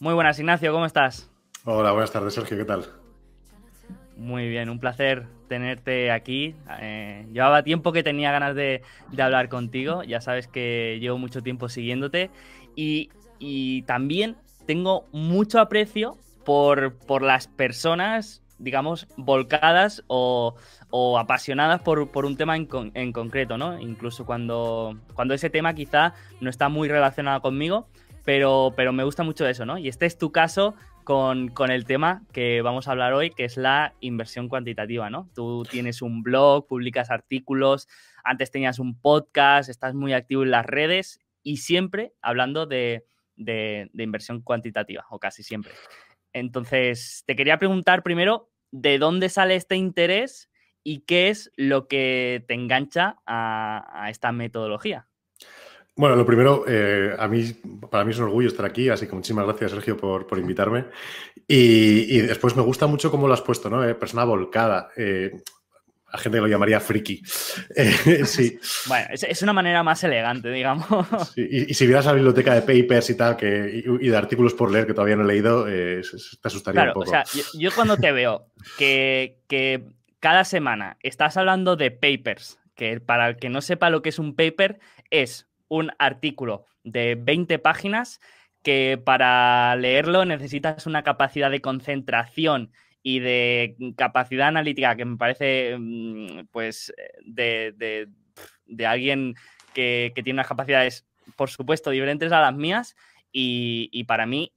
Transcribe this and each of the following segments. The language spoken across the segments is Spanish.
Muy buenas, Ignacio, ¿cómo estás? Hola, buenas tardes, Sergio, ¿qué tal? Muy bien, un placer tenerte aquí. Eh, llevaba tiempo que tenía ganas de, hablar contigo, ya sabes que llevo mucho tiempo siguiéndote y, también tengo mucho aprecio por, por las personas digamos, volcadas o, apasionadas por, un tema en, concreto, ¿no? Incluso cuando, cuando ese tema quizá no está muy relacionado conmigo, pero, pero me gusta mucho eso, ¿no? Y este es tu caso con, el tema que vamos a hablar hoy, que es la inversión cuantitativa, ¿no? Tú tienes un blog, publicas artículos, antes tenías un podcast, estás muy activo en las redes y siempre hablando de, de inversión cuantitativa, o casi siempre. Entonces, te quería preguntar primero de dónde sale este interés y qué es lo que te engancha a, esta metodología. Bueno, lo primero, eh, a mí, para mí es un orgullo estar aquí, así que muchísimas gracias, Sergio, por, invitarme. Y, después me gusta mucho cómo lo has puesto, ¿no? Eh, persona volcada. Eh, la gente lo llamaría friki. Eh, bueno, es, una manera más elegante, digamos. y, si vieras la biblioteca de papers y tal, que, y, de artículos por leer que todavía no he leído, eh, te asustaría un poco. O sea, yo, cuando te veo que, que, cada semana estás hablando de papers, que para el que no sepa lo que es un paper, es un artículo de 20 páginas que para leerlo necesitas una capacidad de concentración y de capacidad analítica que me parece mm, pues eh, de, de, alguien que, que, tiene unas capacidades, por supuesto, diferentes a las mías y, y, para mí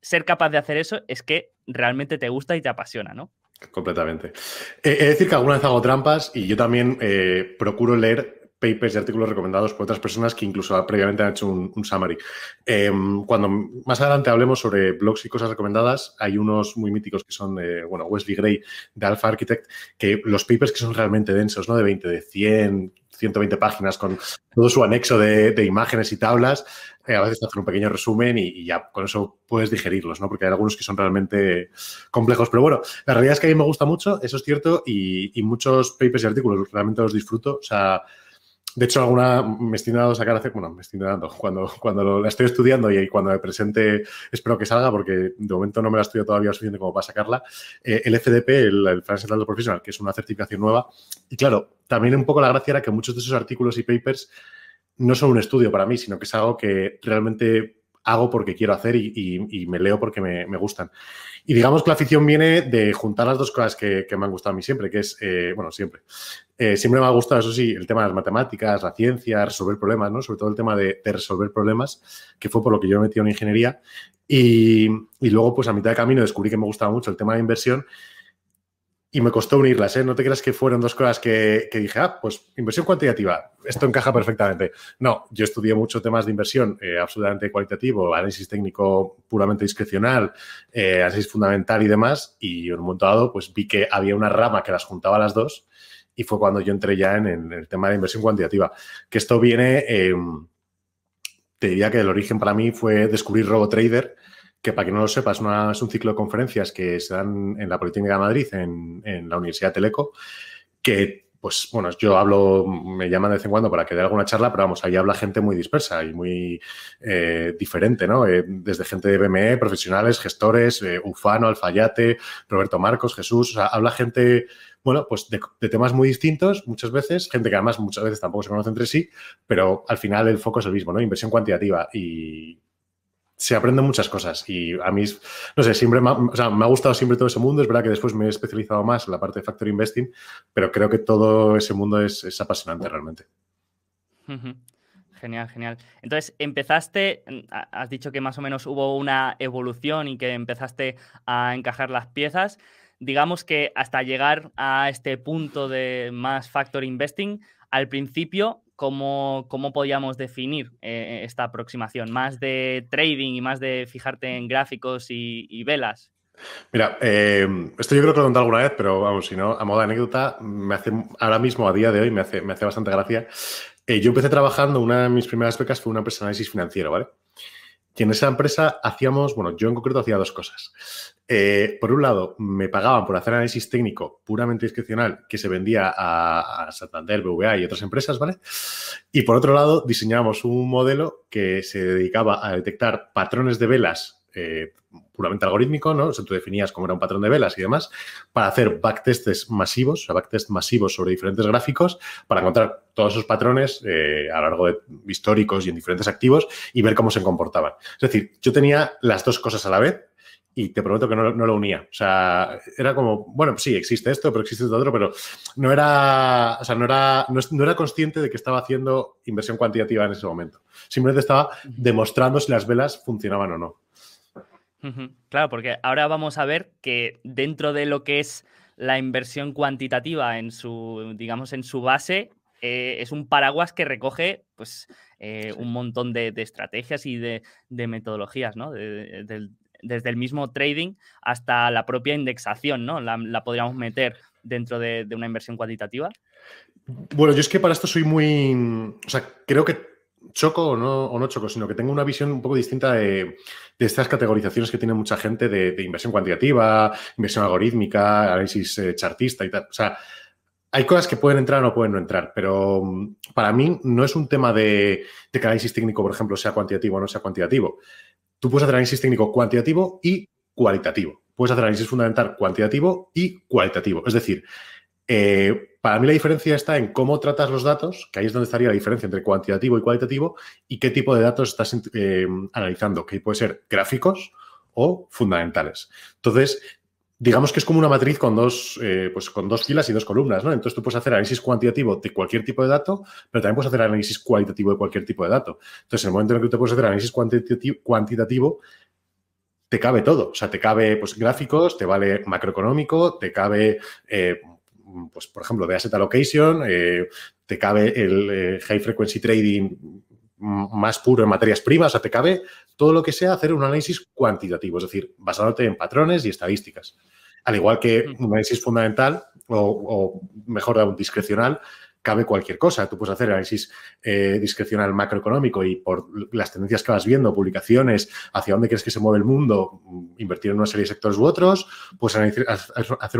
ser capaz de hacer eso es que realmente te gusta y te apasiona, ¿no? Completamente. es decir que alguna vez hago trampas y yo también eh, procuro leer papers y artículos recomendados por otras personas que incluso previamente han hecho un, summary. Em, cuando más adelante hablemos sobre blogs y cosas recomendadas, hay unos muy míticos que son, de, eh, bueno, Wesley Gray de Alpha Architect, que los papers que son realmente densos, ¿no? De 20, de 100, 120 páginas con todo su anexo de, imágenes y tablas, eh, a veces hacen un pequeño resumen y, ya con eso puedes digerirlos, ¿no? Porque hay algunos que son realmente complejos. Pero bueno, la realidad es que a mí me gusta mucho, eso es cierto, y, y muchos papers y artículos realmente los disfruto. O sea, de hecho, alguna me estoy a sacar hace, bueno, me estoy cuando, cuando la estoy estudiando y, cuando me presente, espero que salga, porque de momento no me la estudio todavía suficiente como para sacarla, eh, el FDP, el, el de Professional, que es una certificación nueva. Y claro, también un poco la gracia era que muchos de esos artículos y papers no son un estudio para mí, sino que es algo que realmente hago porque quiero hacer y, me leo porque me, gustan. Y digamos que la afición viene de juntar las dos cosas que, me han gustado a mí siempre, que es, eh, bueno, siempre. Eh, siempre me ha gustado, eso sí, el tema de las matemáticas, la ciencia, resolver problemas, ¿no? Sobre todo el tema de, resolver problemas, que fue por lo que yo me metí en ingeniería. Y, y luego, pues a mitad de camino descubrí que me gustaba mucho el tema de inversión y me costó unirlas, ¿eh? No te creas que fueron dos cosas que, dije, ah, pues inversión cuantitativa, esto encaja perfectamente. No, yo estudié muchos temas de inversión eh, absolutamente cualitativo, análisis técnico puramente discrecional, eh, análisis fundamental y demás, y un momento dado, pues vi que había una rama que las juntaba las dos, y fue cuando yo entré ya en, el tema de inversión cuantitativa, que esto viene, em, te diría que el origen para mí fue descubrir RoboTrader, que para que no lo sepas, es un ciclo de conferencias que se dan en la Politécnica de Madrid, en, la Universidad Teleco, que, pues, bueno, yo hablo, me llaman de vez en cuando para que dé alguna charla, pero vamos, ahí habla gente muy dispersa y muy eh, diferente, ¿no? Eh, desde gente de BME, profesionales, gestores, eh, Ufano, Alfayate, Roberto Marcos, Jesús, o sea, habla gente... Bueno, pues de, de temas muy distintos muchas veces, gente que además muchas veces tampoco se conoce entre sí, pero al final el foco es el mismo, ¿no? Inversión cuantitativa y se aprenden muchas cosas y a mí, no sé, siempre me ha, me gustado siempre todo ese mundo. Es verdad que después me he especializado más en la parte de Factor Investing, pero creo que todo ese mundo es, apasionante realmente. Genial, genial. Entonces, empezaste, has dicho que más o menos hubo una evolución y que empezaste a encajar las piezas. Digamos que hasta llegar a este punto de más Factor Investing, al principio cómo, podíamos definir eh, esta aproximación, más de trading y más de fijarte en gráficos y, velas. Mira, eh, esto yo creo que lo he contado alguna vez, pero vamos, si no, a modo de anécdota, me hace, ahora mismo, a día de hoy, me hace, bastante gracia. Eh, yo empecé trabajando, una de mis primeras becas fue una empresa de análisis financiero, ¿vale? en esa empresa hacíamos, bueno, yo en concreto hacía dos cosas. Eh, por un lado, me pagaban por hacer análisis técnico puramente discrecional que se vendía a, Santander, BVA y otras empresas, ¿vale? Y por otro lado, diseñábamos un modelo que se dedicaba a detectar patrones de velas eh, puramente algorítmico, ¿no? O sea, tú definías cómo era un patrón de velas y demás, para hacer backtests masivos, o sea, backtests masivos sobre diferentes gráficos, para encontrar todos esos patrones eh, a lo largo de históricos y en diferentes activos y ver cómo se comportaban. Es decir, yo tenía las dos cosas a la vez y te prometo que no, lo unía. O sea, era como, bueno, sí, existe esto, pero existe esto otro, pero no era, o sea, no era, no, era consciente de que estaba haciendo inversión cuantitativa en ese momento. Simplemente estaba demostrando si las velas funcionaban o no. Claro, porque ahora vamos a ver que dentro de lo que es la inversión cuantitativa en su, digamos, en su base, eh, es un paraguas que recoge pues, eh, un montón de, estrategias y de, metodologías, ¿no? desde el mismo trading hasta la propia indexación, ¿no? La, la podríamos meter dentro de una inversión cuantitativa. Bueno, yo es que para esto soy muy. O sea, creo que choco o no, o no choco, sino que tengo una visión un poco distinta de, estas categorizaciones que tiene mucha gente de, inversión cuantitativa, inversión algorítmica, análisis eh, chartista y tal. O sea, hay cosas que pueden entrar o no pueden no entrar, pero mm, para mí no es un tema de, de que análisis técnico, por ejemplo, sea cuantitativo o no sea cuantitativo. Tú puedes hacer análisis técnico cuantitativo y cualitativo. Puedes hacer análisis fundamental cuantitativo y cualitativo. Es decir, eh, para mí la diferencia está en cómo tratas los datos, que ahí es donde estaría la diferencia entre cuantitativo y cualitativo, y qué tipo de datos estás eh, analizando, que puede ser gráficos o fundamentales. Entonces, digamos que es como una matriz con dos, eh, pues con dos filas y dos columnas, ¿no? Entonces tú puedes hacer análisis cuantitativo de cualquier tipo de dato, pero también puedes hacer análisis cualitativo de cualquier tipo de dato. Entonces, en el momento en el que tú puedes hacer análisis cuantitativo, te cabe todo. O sea, te cabe pues, gráficos, te vale macroeconómico, te cabe eh, Mm, pues, por ejemplo, de asset allocation, eh, te cabe el eh, high frequency trading más puro en materias primas, o sea, te cabe todo lo que sea hacer un análisis cuantitativo, es decir, basándote en patrones y estadísticas. Al igual que mm. un análisis fundamental o, o mejor aún, discrecional, cabe cualquier cosa. Tú puedes hacer análisis eh, discrecional macroeconómico y por las tendencias que vas viendo, publicaciones, hacia dónde crees que se mueve el mundo, mm, invertir en una serie de sectores u otros, pues hacer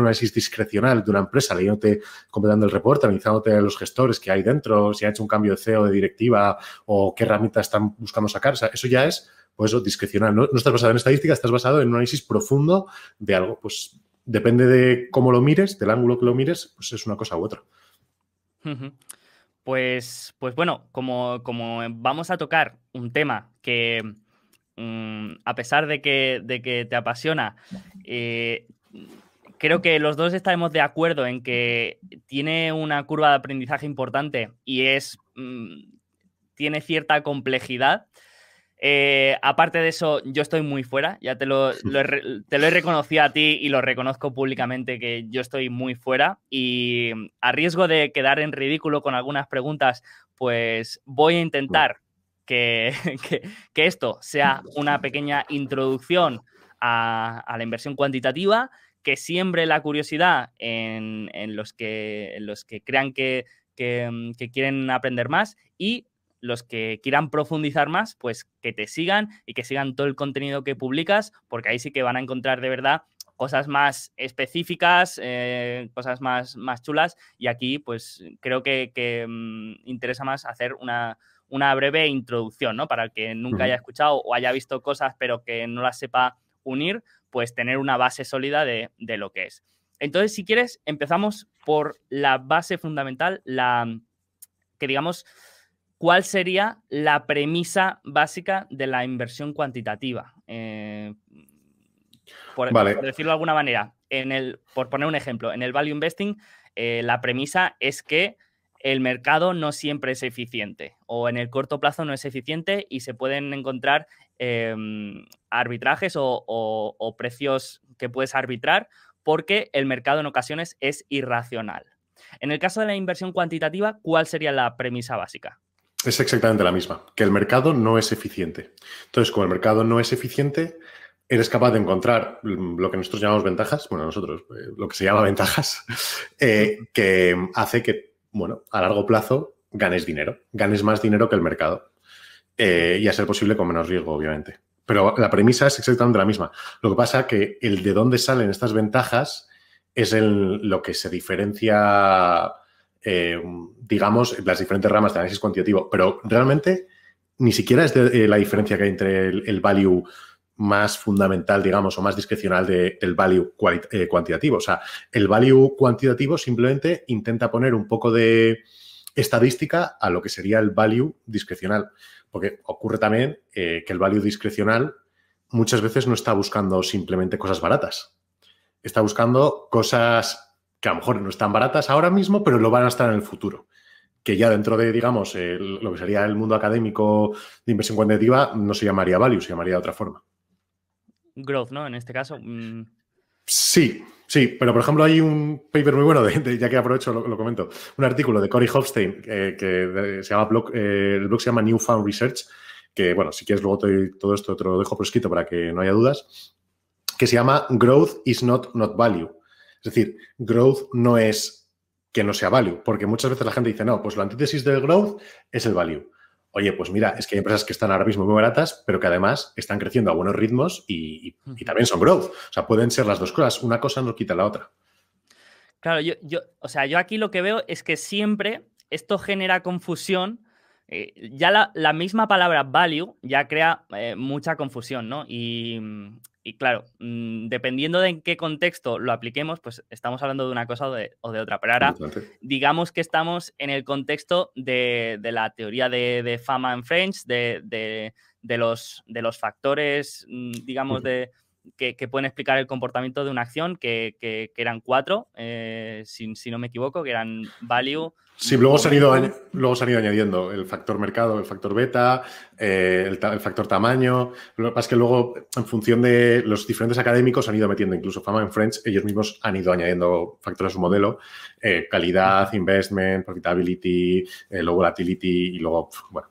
un análisis discrecional de una empresa, leyéndote, completando el reporte, analizándote a los gestores que hay dentro, si ha hecho un cambio de CEO, de directiva o qué herramientas están buscando sacar. eso ya es pues discrecional. No, estás basado en estadística, estás basado en un análisis profundo de algo. Pues depende de cómo lo mires, del ángulo que lo mires, pues es una cosa u otra. Pues, pues bueno, como, como vamos a tocar un tema que, mm, a pesar de que, de que te apasiona, eh, creo que los dos estaremos de acuerdo en que tiene una curva de aprendizaje importante y es, mm, tiene cierta complejidad. Eh, aparte de eso, yo estoy muy fuera, ya te lo, he, reconocido a ti y lo reconozco públicamente que yo estoy muy fuera y mm, a riesgo de quedar en ridículo con algunas preguntas, pues voy a intentar que, esto sea una pequeña introducción a, la inversión cuantitativa, que siembre la curiosidad en, los, que, crean que, que mm, quieren aprender más y los que quieran profundizar más, pues que te sigan y que sigan todo el contenido que publicas, porque ahí sí que van a encontrar de verdad cosas más específicas, eh, cosas más, más chulas. Y aquí, pues creo que, mm, interesa más hacer una, breve introducción, ¿no? Para el que nunca haya escuchado o haya visto cosas, pero que no las sepa unir, pues tener una base sólida de, de lo que es. Entonces, si quieres, empezamos por la base fundamental, la que digamos ¿cuál sería la premisa básica de la inversión cuantitativa? Eh, por, decirlo de alguna manera, por poner un ejemplo, en el value investing, eh, la premisa es que el mercado no siempre es eficiente o en el corto plazo no es eficiente y se pueden encontrar eh, arbitrajes o precios que puedes arbitrar porque el mercado en ocasiones es irracional. En el caso de la inversión cuantitativa, ¿cuál sería la premisa básica? es exactamente la misma, que el mercado no es eficiente. Entonces, como el mercado no es eficiente, eres capaz de encontrar lo que nosotros llamamos ventajas, bueno, nosotros, eh, lo que se llama ventajas, eh, que hace que, bueno, a largo plazo ganes dinero, ganes más dinero que el mercado. Eh, y a ser posible con menos riesgo, obviamente. Pero la premisa es exactamente la misma. Lo que pasa que el de dónde salen estas ventajas es el, lo que se diferencia eh, digamos, las diferentes ramas de análisis cuantitativo, pero realmente ni siquiera es eh, la diferencia que hay entre el, value más fundamental, digamos, o más discrecional del value eh, cuantitativo. O sea, el value cuantitativo simplemente intenta poner un poco de estadística a lo que sería el value discrecional, porque ocurre también que el value discrecional muchas veces no está buscando simplemente cosas baratas, está buscando cosas que a lo mejor no están baratas ahora mismo, pero lo van a estar en el futuro. Que ya dentro de, digamos, lo que sería el mundo académico de inversión cuantitativa no se llamaría value, se llamaría de otra forma. Growth, ¿no? En este caso. Mm. Sí, sí, pero por ejemplo hay un paper muy bueno, de, ya que aprovecho, lo, lo, comento, un artículo de Cory Hofstein eh, que se llama eh, el blog se llama New Newfound Research, que bueno, si quieres luego todo esto te lo dejo por escrito para que no haya dudas, que se llama Growth is not not value. Es decir, growth no es que no sea value, porque muchas veces la gente dice, no, pues la antítesis del growth es el value. Oye, pues mira, es que hay empresas que están ahora mismo muy baratas, pero que además están creciendo a buenos ritmos y, también son growth. O sea, pueden ser las dos cosas. Una cosa no quita la otra. Claro, yo, o sea, yo aquí lo que veo es que siempre esto genera confusión. Eh, ya la, misma palabra value ya crea eh, mucha confusión, ¿no? Y, y claro, mm, dependiendo de en qué contexto lo apliquemos, pues estamos hablando de una cosa o de, otra. Pero ahora, digamos que estamos en el contexto de, de la teoría de, fama en French, de, los, de los factores, mm, digamos, de que, pueden explicar el comportamiento de una acción, que, eran cuatro, eh, si, no me equivoco, que eran value. Sí, luego se, han ido, luego han ido añadiendo el factor mercado, el factor beta, eh, el, factor tamaño. Lo que pasa es que luego, en función de los diferentes académicos, han ido metiendo incluso Fama en French, ellos mismos han ido añadiendo factores a su modelo, eh, calidad, investment, profitability, luego volatility y luego, bueno,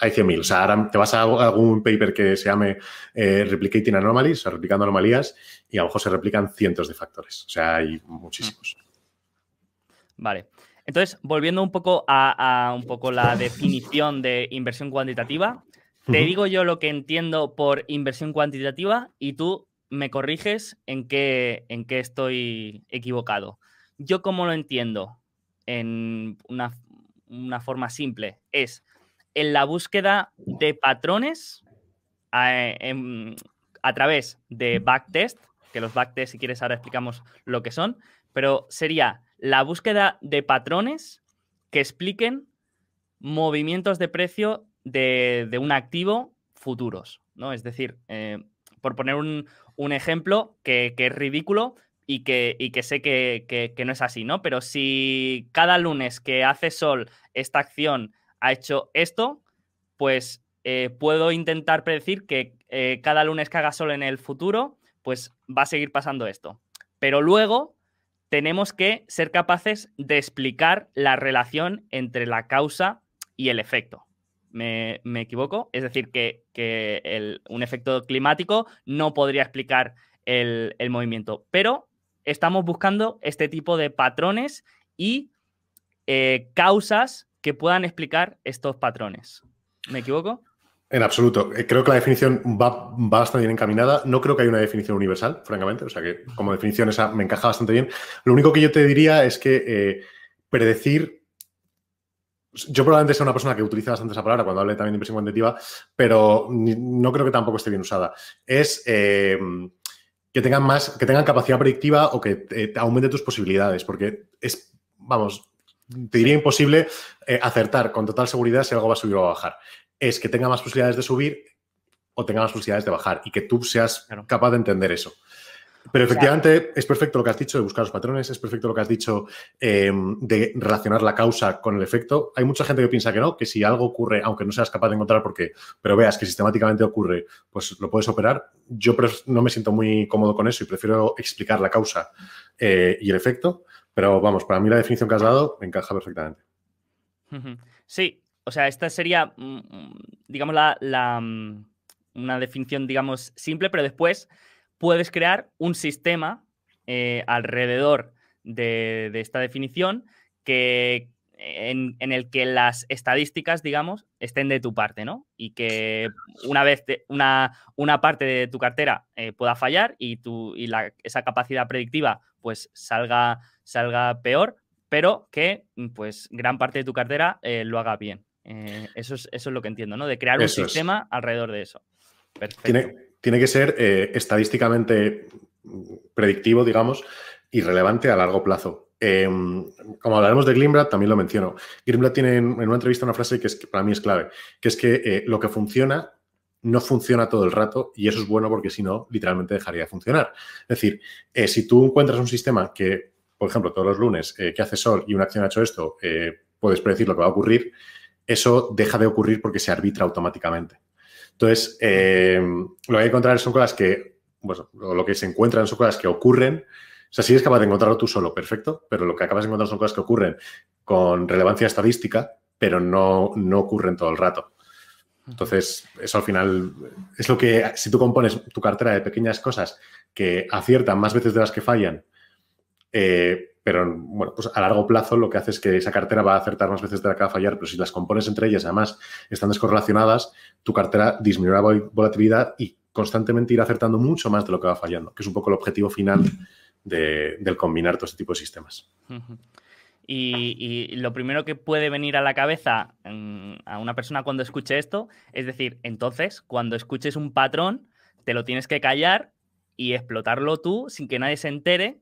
hay 100.000. O sea, ahora te vas a algún paper que se llame eh, Replicating Anomalies, o sea, replicando anomalías, y a lo mejor se replican cientos de factores. O sea, hay muchísimos. Mm. Vale. Entonces, volviendo un poco a, un poco la definición de inversión cuantitativa, te digo yo lo que entiendo por inversión cuantitativa y tú me corriges en qué, en qué estoy equivocado. Yo como lo entiendo en una forma simple es en la búsqueda de patrones em, a, través de backtest, que los backtest, si quieres, ahora explicamos lo que son, pero sería la búsqueda de patrones que expliquen movimientos de precio de, de un activo futuros, ¿no? Es decir, eh, por poner un, ejemplo que, es ridículo y que, y que sé que, que, no es así, ¿no? Pero si cada lunes que hace sol esta acción ha hecho esto, pues eh, puedo intentar predecir que eh, cada lunes que haga sol en el futuro, pues va a seguir pasando esto. Pero luego tenemos que ser capaces de explicar la relación entre la causa y el efecto. ¿Me, equivoco? Es decir, que, un efecto climático no podría explicar el, movimiento, pero estamos buscando este tipo de patrones y eh, causas que puedan explicar estos patrones. ¿Me equivoco? En absoluto. Eh, creo que la definición va, bastante bien encaminada. No creo que haya una definición universal, francamente. O sea que como definición esa me encaja bastante bien. Lo único que yo te diría es que eh, predecir... Yo probablemente sea una persona que utiliza bastante esa palabra cuando hable también de impresión cuantitativa, pero no creo que tampoco esté bien usada. Es... Eh, que tengan más, que tengan capacidad predictiva o que aumente tus posibilidades, porque es, vamos, te diría imposible eh, acertar con total seguridad si algo va a subir o va a bajar. Es que tenga más posibilidades de subir o tenga más posibilidades de bajar y que tú seas capaz de entender eso. Pero efectivamente es perfecto lo que has dicho de buscar los patrones, es perfecto lo que has dicho eh, de relacionar la causa con el efecto. Hay mucha gente que piensa que no, que si algo ocurre, aunque no seas capaz de encontrar por qué, pero veas que sistemáticamente ocurre, pues lo puedes operar. Yo no me siento muy cómodo con eso y prefiero explicar la causa eh, y el efecto, pero vamos, para mí la definición que has dado encaja perfectamente. Sí, o sea, esta sería, mm, mm, digamos, la, mm, una definición, digamos, simple, pero después puedes crear un sistema eh, alrededor de, esta definición que, en, el que las estadísticas, digamos, estén de tu parte, ¿no? Y que una vez una, parte de tu cartera eh, pueda fallar y, tu, y la, esa capacidad predictiva pues salga, salga peor, pero que mm, pues gran parte de tu cartera eh, lo haga bien. Eh, eso, es, eso es lo que entiendo, ¿no? De crear un sistema alrededor de eso. Tiene, tiene que ser eh, estadísticamente mm, predictivo, digamos, y relevante a largo plazo. Em, como hablaremos de Glimbra también lo menciono. Grimblad tiene en una entrevista una frase que, es, que para mí es clave, que es que lo que funciona no funciona todo el rato y eso es bueno porque si no, literalmente dejaría de funcionar. Es decir, si tú encuentras un sistema que por ejemplo, todos los lunes, eh, que hace sol y una acción ha hecho esto, eh, puedes predecir lo que va a ocurrir, eso deja de ocurrir porque se arbitra automáticamente. Entonces, eh, lo que hay que encontrar son cosas que, bueno, lo que se encuentran son cosas que ocurren. O sea, si eres capaz de encontrarlo tú solo, perfecto, pero lo que acabas de encontrar son cosas que ocurren con relevancia estadística, pero no, no ocurren todo el rato. Entonces, eso al final es lo que, si tú compones tu cartera de pequeñas cosas que aciertan más veces de las que fallan eh, pero bueno, pues a largo plazo lo que hace es que esa cartera va a acertar más veces de la que va a fallar, pero si las compones entre ellas, además están descorrelacionadas, tu cartera disminuirá volatilidad y constantemente irá acertando mucho más de lo que va fallando, que es un poco el objetivo final de, del combinar todo este tipo de sistemas. Y, y, lo primero que puede venir a la cabeza mm, a una persona cuando escuche esto es decir, entonces, cuando escuches un patrón, te lo tienes que callar y explotarlo tú sin que nadie se entere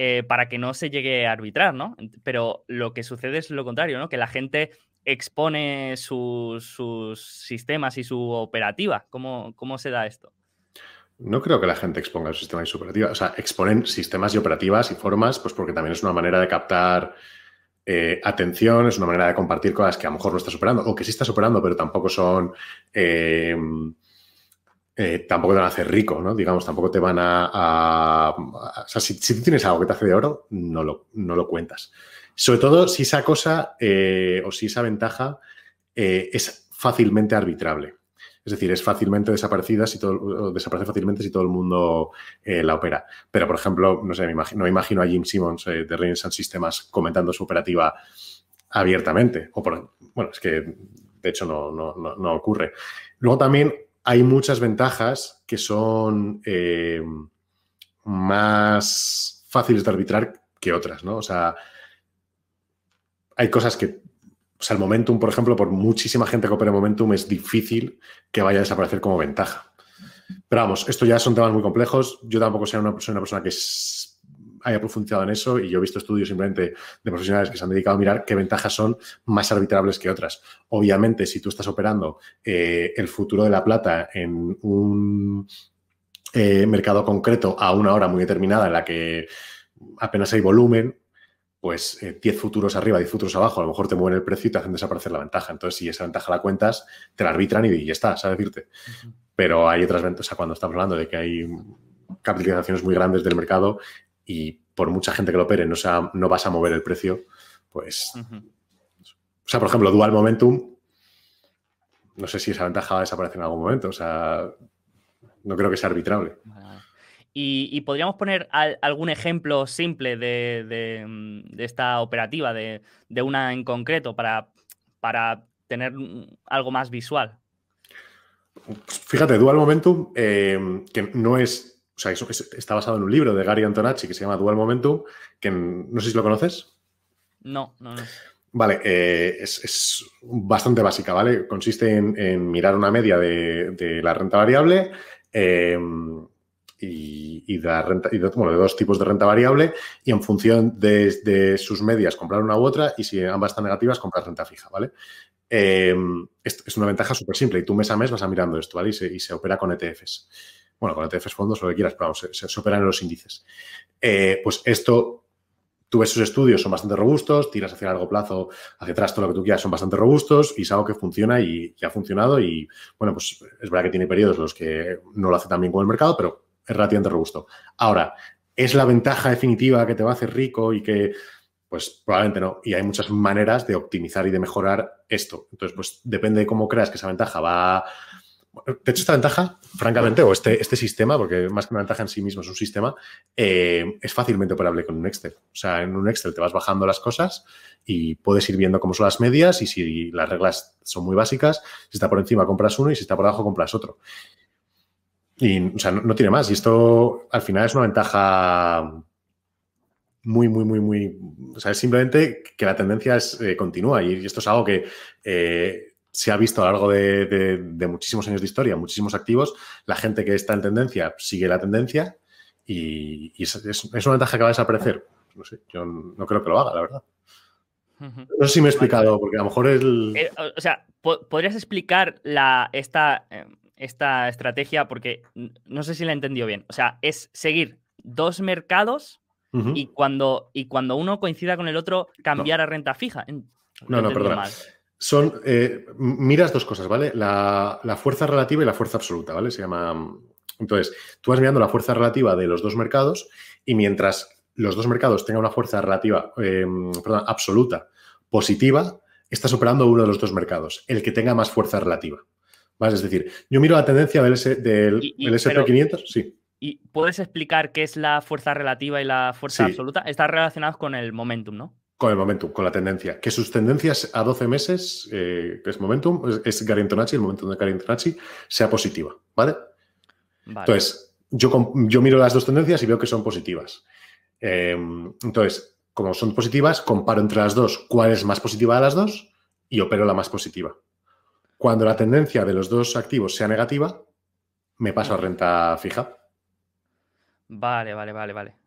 eh, para que no se llegue a arbitrar, ¿no? Pero lo que sucede es lo contrario, ¿no? Que la gente expone sus, sistemas y su operativa. ¿Cómo, ¿Cómo se da esto? No creo que la gente exponga su sistema y su operativa. O sea, exponen sistemas y operativas y formas, pues porque también es una manera de captar eh, atención, es una manera de compartir cosas que a lo mejor no está operando, o que sí estás operando, pero tampoco son. Eh, eh, tampoco te van a hacer rico, ¿no? Digamos, tampoco te van a... o sea, si, tú tienes algo que te hace de oro, no lo, no lo cuentas. Sobre todo si esa cosa eh, o si esa ventaja eh, es fácilmente arbitrable. Es decir, es fácilmente desaparecida si todo, desaparece fácilmente si todo el mundo la opera. Pero, por ejemplo, no sé, me imagino, imagino a Jim Simmons de Reigns and Systems comentando su operativa abiertamente. O por, bueno, es que de hecho no, no ocurre. Luego también hay muchas ventajas que son eh, más fáciles de arbitrar que otras, ¿no? O sea, hay cosas que, o sea, el momentum, por ejemplo, por muchísima gente que opera momentum, es difícil que vaya a desaparecer como ventaja. Pero vamos, esto ya son temas muy complejos. Yo tampoco soy una, persona una persona que es, haya profundizado en eso y yo he visto estudios simplemente de profesionales que se han dedicado a mirar qué ventajas son más arbitrables que otras. Obviamente, si tú estás operando eh, el futuro de la plata en un eh, mercado concreto a una hora muy determinada en la que apenas hay volumen, pues 10 eh, futuros arriba, 10 futuros abajo, a lo mejor te mueven el precio y te hacen desaparecer la ventaja. Entonces, si esa ventaja la cuentas, te la arbitran y, ya está, ¿sabes decirte? Pero hay otras ventajas, cuando estamos hablando de que hay capitalizaciones muy grandes del mercado, y por mucha gente que lo opere no, no vas a mover el precio, pues... O sea, por ejemplo, Dual Momentum, no sé si esa ventaja va a desaparecer en algún momento, o sea, no creo que sea arbitrable. Y, podríamos poner algún ejemplo simple de, esta operativa, de, una en concreto, para, para tener algo más visual. Fíjate, Dual Momentum, eh, que no es o sea, eso está basado en un libro de Gary Antonacci que se llama Dual Momentum, que no sé si lo conoces. No, no, Vale, eh, es, bastante básica, ¿vale? Consiste en, mirar una media de, la renta variable em, y, de dos tipos de renta variable y en función de, sus medias comprar una u otra y si ambas están negativas comprar renta fija, ¿vale? Em, es, una ventaja súper simple y tú mes a mes vas a mirando esto, ¿vale? y se opera con ETFs bueno, con ETFs, fondos, lo que quieras, pero vamos, se, superan los índices. Eh, pues esto, tú ves sus estudios, son bastante robustos, tiras hacia largo plazo, hacia atrás, todo lo que tú quieras, son bastante robustos y es algo que funciona y, y ha funcionado y, bueno, pues es verdad que tiene periodos en los que no lo hace tan bien con el mercado, pero es relativamente robusto. Ahora, ¿es la ventaja definitiva que te va a hacer rico y que pues probablemente no. Y hay muchas maneras de optimizar y de mejorar esto. Entonces, pues depende de cómo creas que esa ventaja va de hecho, esta ventaja, francamente, o este, este sistema, porque más que una ventaja en sí mismo es un sistema, eh, es fácilmente operable con un Excel. O sea, en un Excel te vas bajando las cosas y puedes ir viendo cómo son las medias y si las reglas son muy básicas, si está por encima compras uno y si está por abajo compras otro. Y, o sea, no, tiene más. Y esto al final es una ventaja muy, muy, muy, muy. O sea, es simplemente que la tendencia es, eh, continúa y esto es algo que. Eh, se ha visto a lo largo de, muchísimos años de historia, muchísimos activos, la gente que está en tendencia sigue la tendencia y, es, una ventaja que va a desaparecer. No sé, yo no creo que lo haga, la verdad. No sé si me he explicado, porque a lo mejor el... Eh, o sea, ¿podrías explicar la, esta, eh, esta estrategia? Porque no sé si la he entendido bien. O sea, es seguir dos mercados y, cuando, y cuando uno coincida con el otro, cambiar a renta fija. No, no, perdón. Son, eh, miras dos cosas, ¿vale? La, fuerza relativa y la fuerza absoluta, ¿vale? Se llama... Entonces, tú vas mirando la fuerza relativa de los dos mercados y mientras los dos mercados tengan una fuerza relativa, em, perdón, absoluta positiva, estás operando uno de los dos mercados, el que tenga más fuerza relativa. ¿Vale? Es decir, yo miro la tendencia del, SP500, sí. ¿Y puedes explicar qué es la fuerza relativa y la fuerza absoluta? Están relacionados con el momentum, ¿no? Con el momentum, con la tendencia. Que sus tendencias a 12 meses, eh, que es momentum, es, es el momento de Garintonacci, sea positiva, ¿vale? Entonces, yo, yo miro las dos tendencias y veo que son positivas. Em, entonces, como son positivas, comparo entre las dos cuál es más positiva de las dos y opero la más positiva. Cuando la tendencia de los dos activos sea negativa, me paso a renta fija. Vale, vale, vale, vale.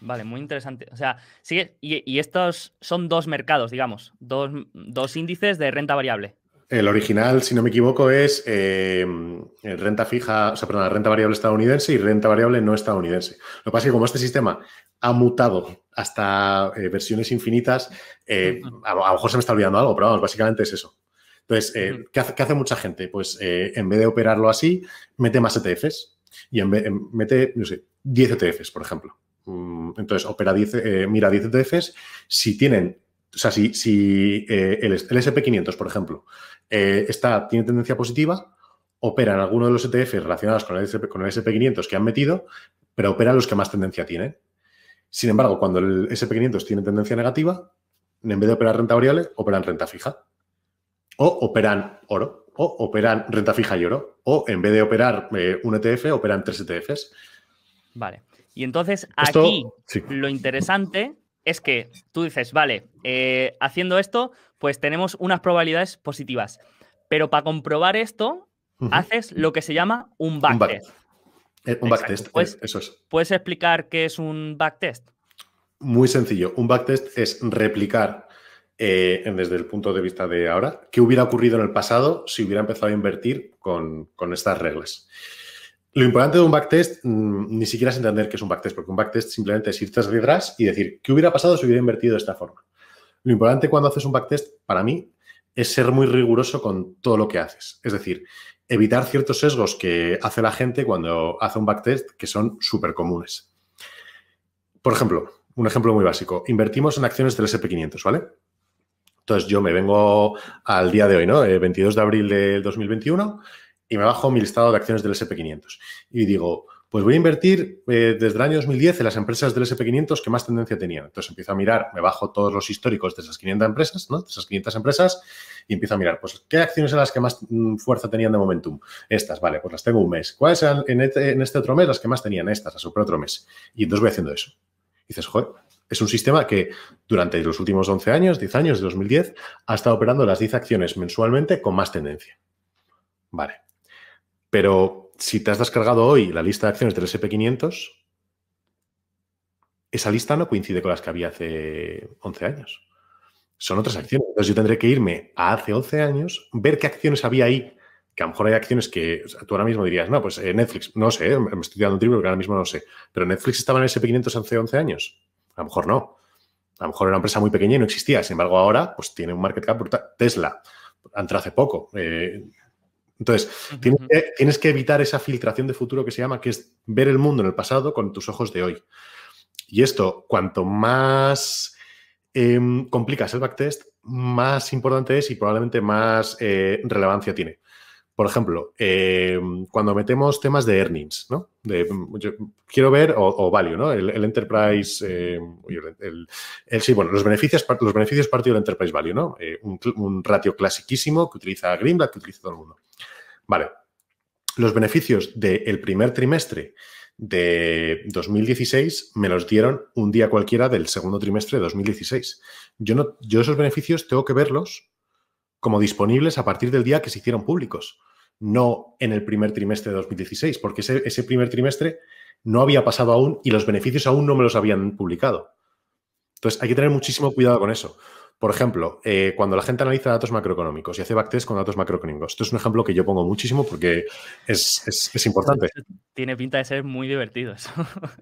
Vale, muy interesante. O sea, sigue, y, estos son dos mercados, digamos, dos, índices de renta variable. El original, si no me equivoco, es em, renta fija, o sea, perdón, renta variable estadounidense y renta variable no estadounidense. Lo que pasa es que como este sistema ha mutado hasta eh, versiones infinitas, eh, a, lo mejor se me está olvidando algo, pero vamos, básicamente es eso. Entonces, eh, ¿qué hace, mucha gente? Pues en vez de operarlo así, mete más ETFs y en mete, no sé, 10 ETFs, por ejemplo. Mm, entonces, opera 10, eh, mira 10 ETFs si tienen, o sea, si, si eh, el, SP500, por ejemplo, eh, tiene tendencia positiva, operan alguno de los ETFs relacionados con el, SP, 500 que han metido, pero operan los que más tendencia tienen. Sin embargo, cuando el SP500 tiene tendencia negativa, en vez de operar renta variable, operan renta fija. O operan oro, o operan renta fija y oro. O en vez de operar un ETF, operan tres ETFs. Vale. Y entonces aquí lo interesante es que tú dices, vale, eh, haciendo esto, pues tenemos unas probabilidades positivas. Pero para comprobar esto, haces lo que se llama un backtest. Un backtest, back eh, eh, eso es. ¿Puedes explicar qué es un backtest? Muy sencillo. Un backtest es replicar desde el punto de vista de ahora qué hubiera ocurrido en el pasado si hubiera empezado a invertir con, con estas reglas. Lo importante de un backtest mm, ni siquiera es entender qué es un backtest, porque un backtest simplemente es irte a atrás y decir, ¿qué hubiera pasado si hubiera invertido de esta forma? Lo importante cuando haces un backtest, para mí, es ser muy riguroso con todo lo que haces. Es decir, evitar ciertos sesgos que hace la gente cuando hace un backtest que son súper comunes. Por ejemplo, un ejemplo muy básico. Invertimos en acciones del SP500, ¿vale? Entonces yo me vengo al día de hoy, ¿no? El eh, 22 de abril del 2021 y me bajo mi listado de acciones del SP500 y digo, pues voy a invertir eh, desde el año 2010 en las empresas del SP500 que más tendencia tenían. Entonces empiezo a mirar, me bajo todos los históricos de esas 500 empresas, ¿no? De esas 500 empresas y empiezo a mirar, pues, ¿qué acciones eran las que más mm, fuerza tenían de momentum? Estas, vale, pues las tengo un mes. ¿Cuáles eran en este, este otro mes las que más tenían? Estas, las super otro mes. Y entonces voy haciendo eso. Y dices, joder, es un sistema que durante los últimos 11 años, 10 años, de 2010, ha estado operando las 10 acciones mensualmente con más tendencia. Vale, pero si te has descargado hoy la lista de acciones del SP500, esa lista no coincide con las que había hace 11 años. Son otras acciones. Entonces yo tendré que irme a hace 11 años, ver qué acciones había ahí, que a lo mejor hay acciones que tú ahora mismo dirías, no, pues eh, Netflix, no sé, eh, me estoy dando un triple porque ahora mismo no sé, pero Netflix estaba en el SP500 hace 11 años. A lo mejor no. A lo mejor era una empresa muy pequeña y no existía. Sin embargo, ahora pues tiene un market cap brutal. Tesla, entró hace poco. Eh, entonces, tienes, que, evitar esa filtración de futuro que se llama, que es ver el mundo en el pasado con tus ojos de hoy. Y esto, cuanto más em, complicas el backtest, más importante es y probablemente más eh, relevancia tiene. Por ejemplo, eh, cuando metemos temas de earnings, ¿no? quiero ver, o, value, ¿no? El, enterprise, eh, el, sí, bueno, los beneficios, los beneficios partido del enterprise value, ¿no? Eh, un, ratio clasiquísimo que utiliza Greenblatt, que utiliza todo el mundo. Vale. Los beneficios del primer trimestre de 2016 me los dieron un día cualquiera del segundo trimestre de 2016. Yo, no, yo esos beneficios tengo que verlos como disponibles a partir del día que se hicieron públicos no en el primer trimestre de 2016, porque ese, ese primer trimestre no había pasado aún y los beneficios aún no me los habían publicado. Entonces, hay que tener muchísimo cuidado con eso. Por ejemplo, eh, cuando la gente analiza datos macroeconómicos y hace backtest con datos macroeconómicos. Esto es un ejemplo que yo pongo muchísimo porque es, importante. Tiene pinta de ser muy divertido eso.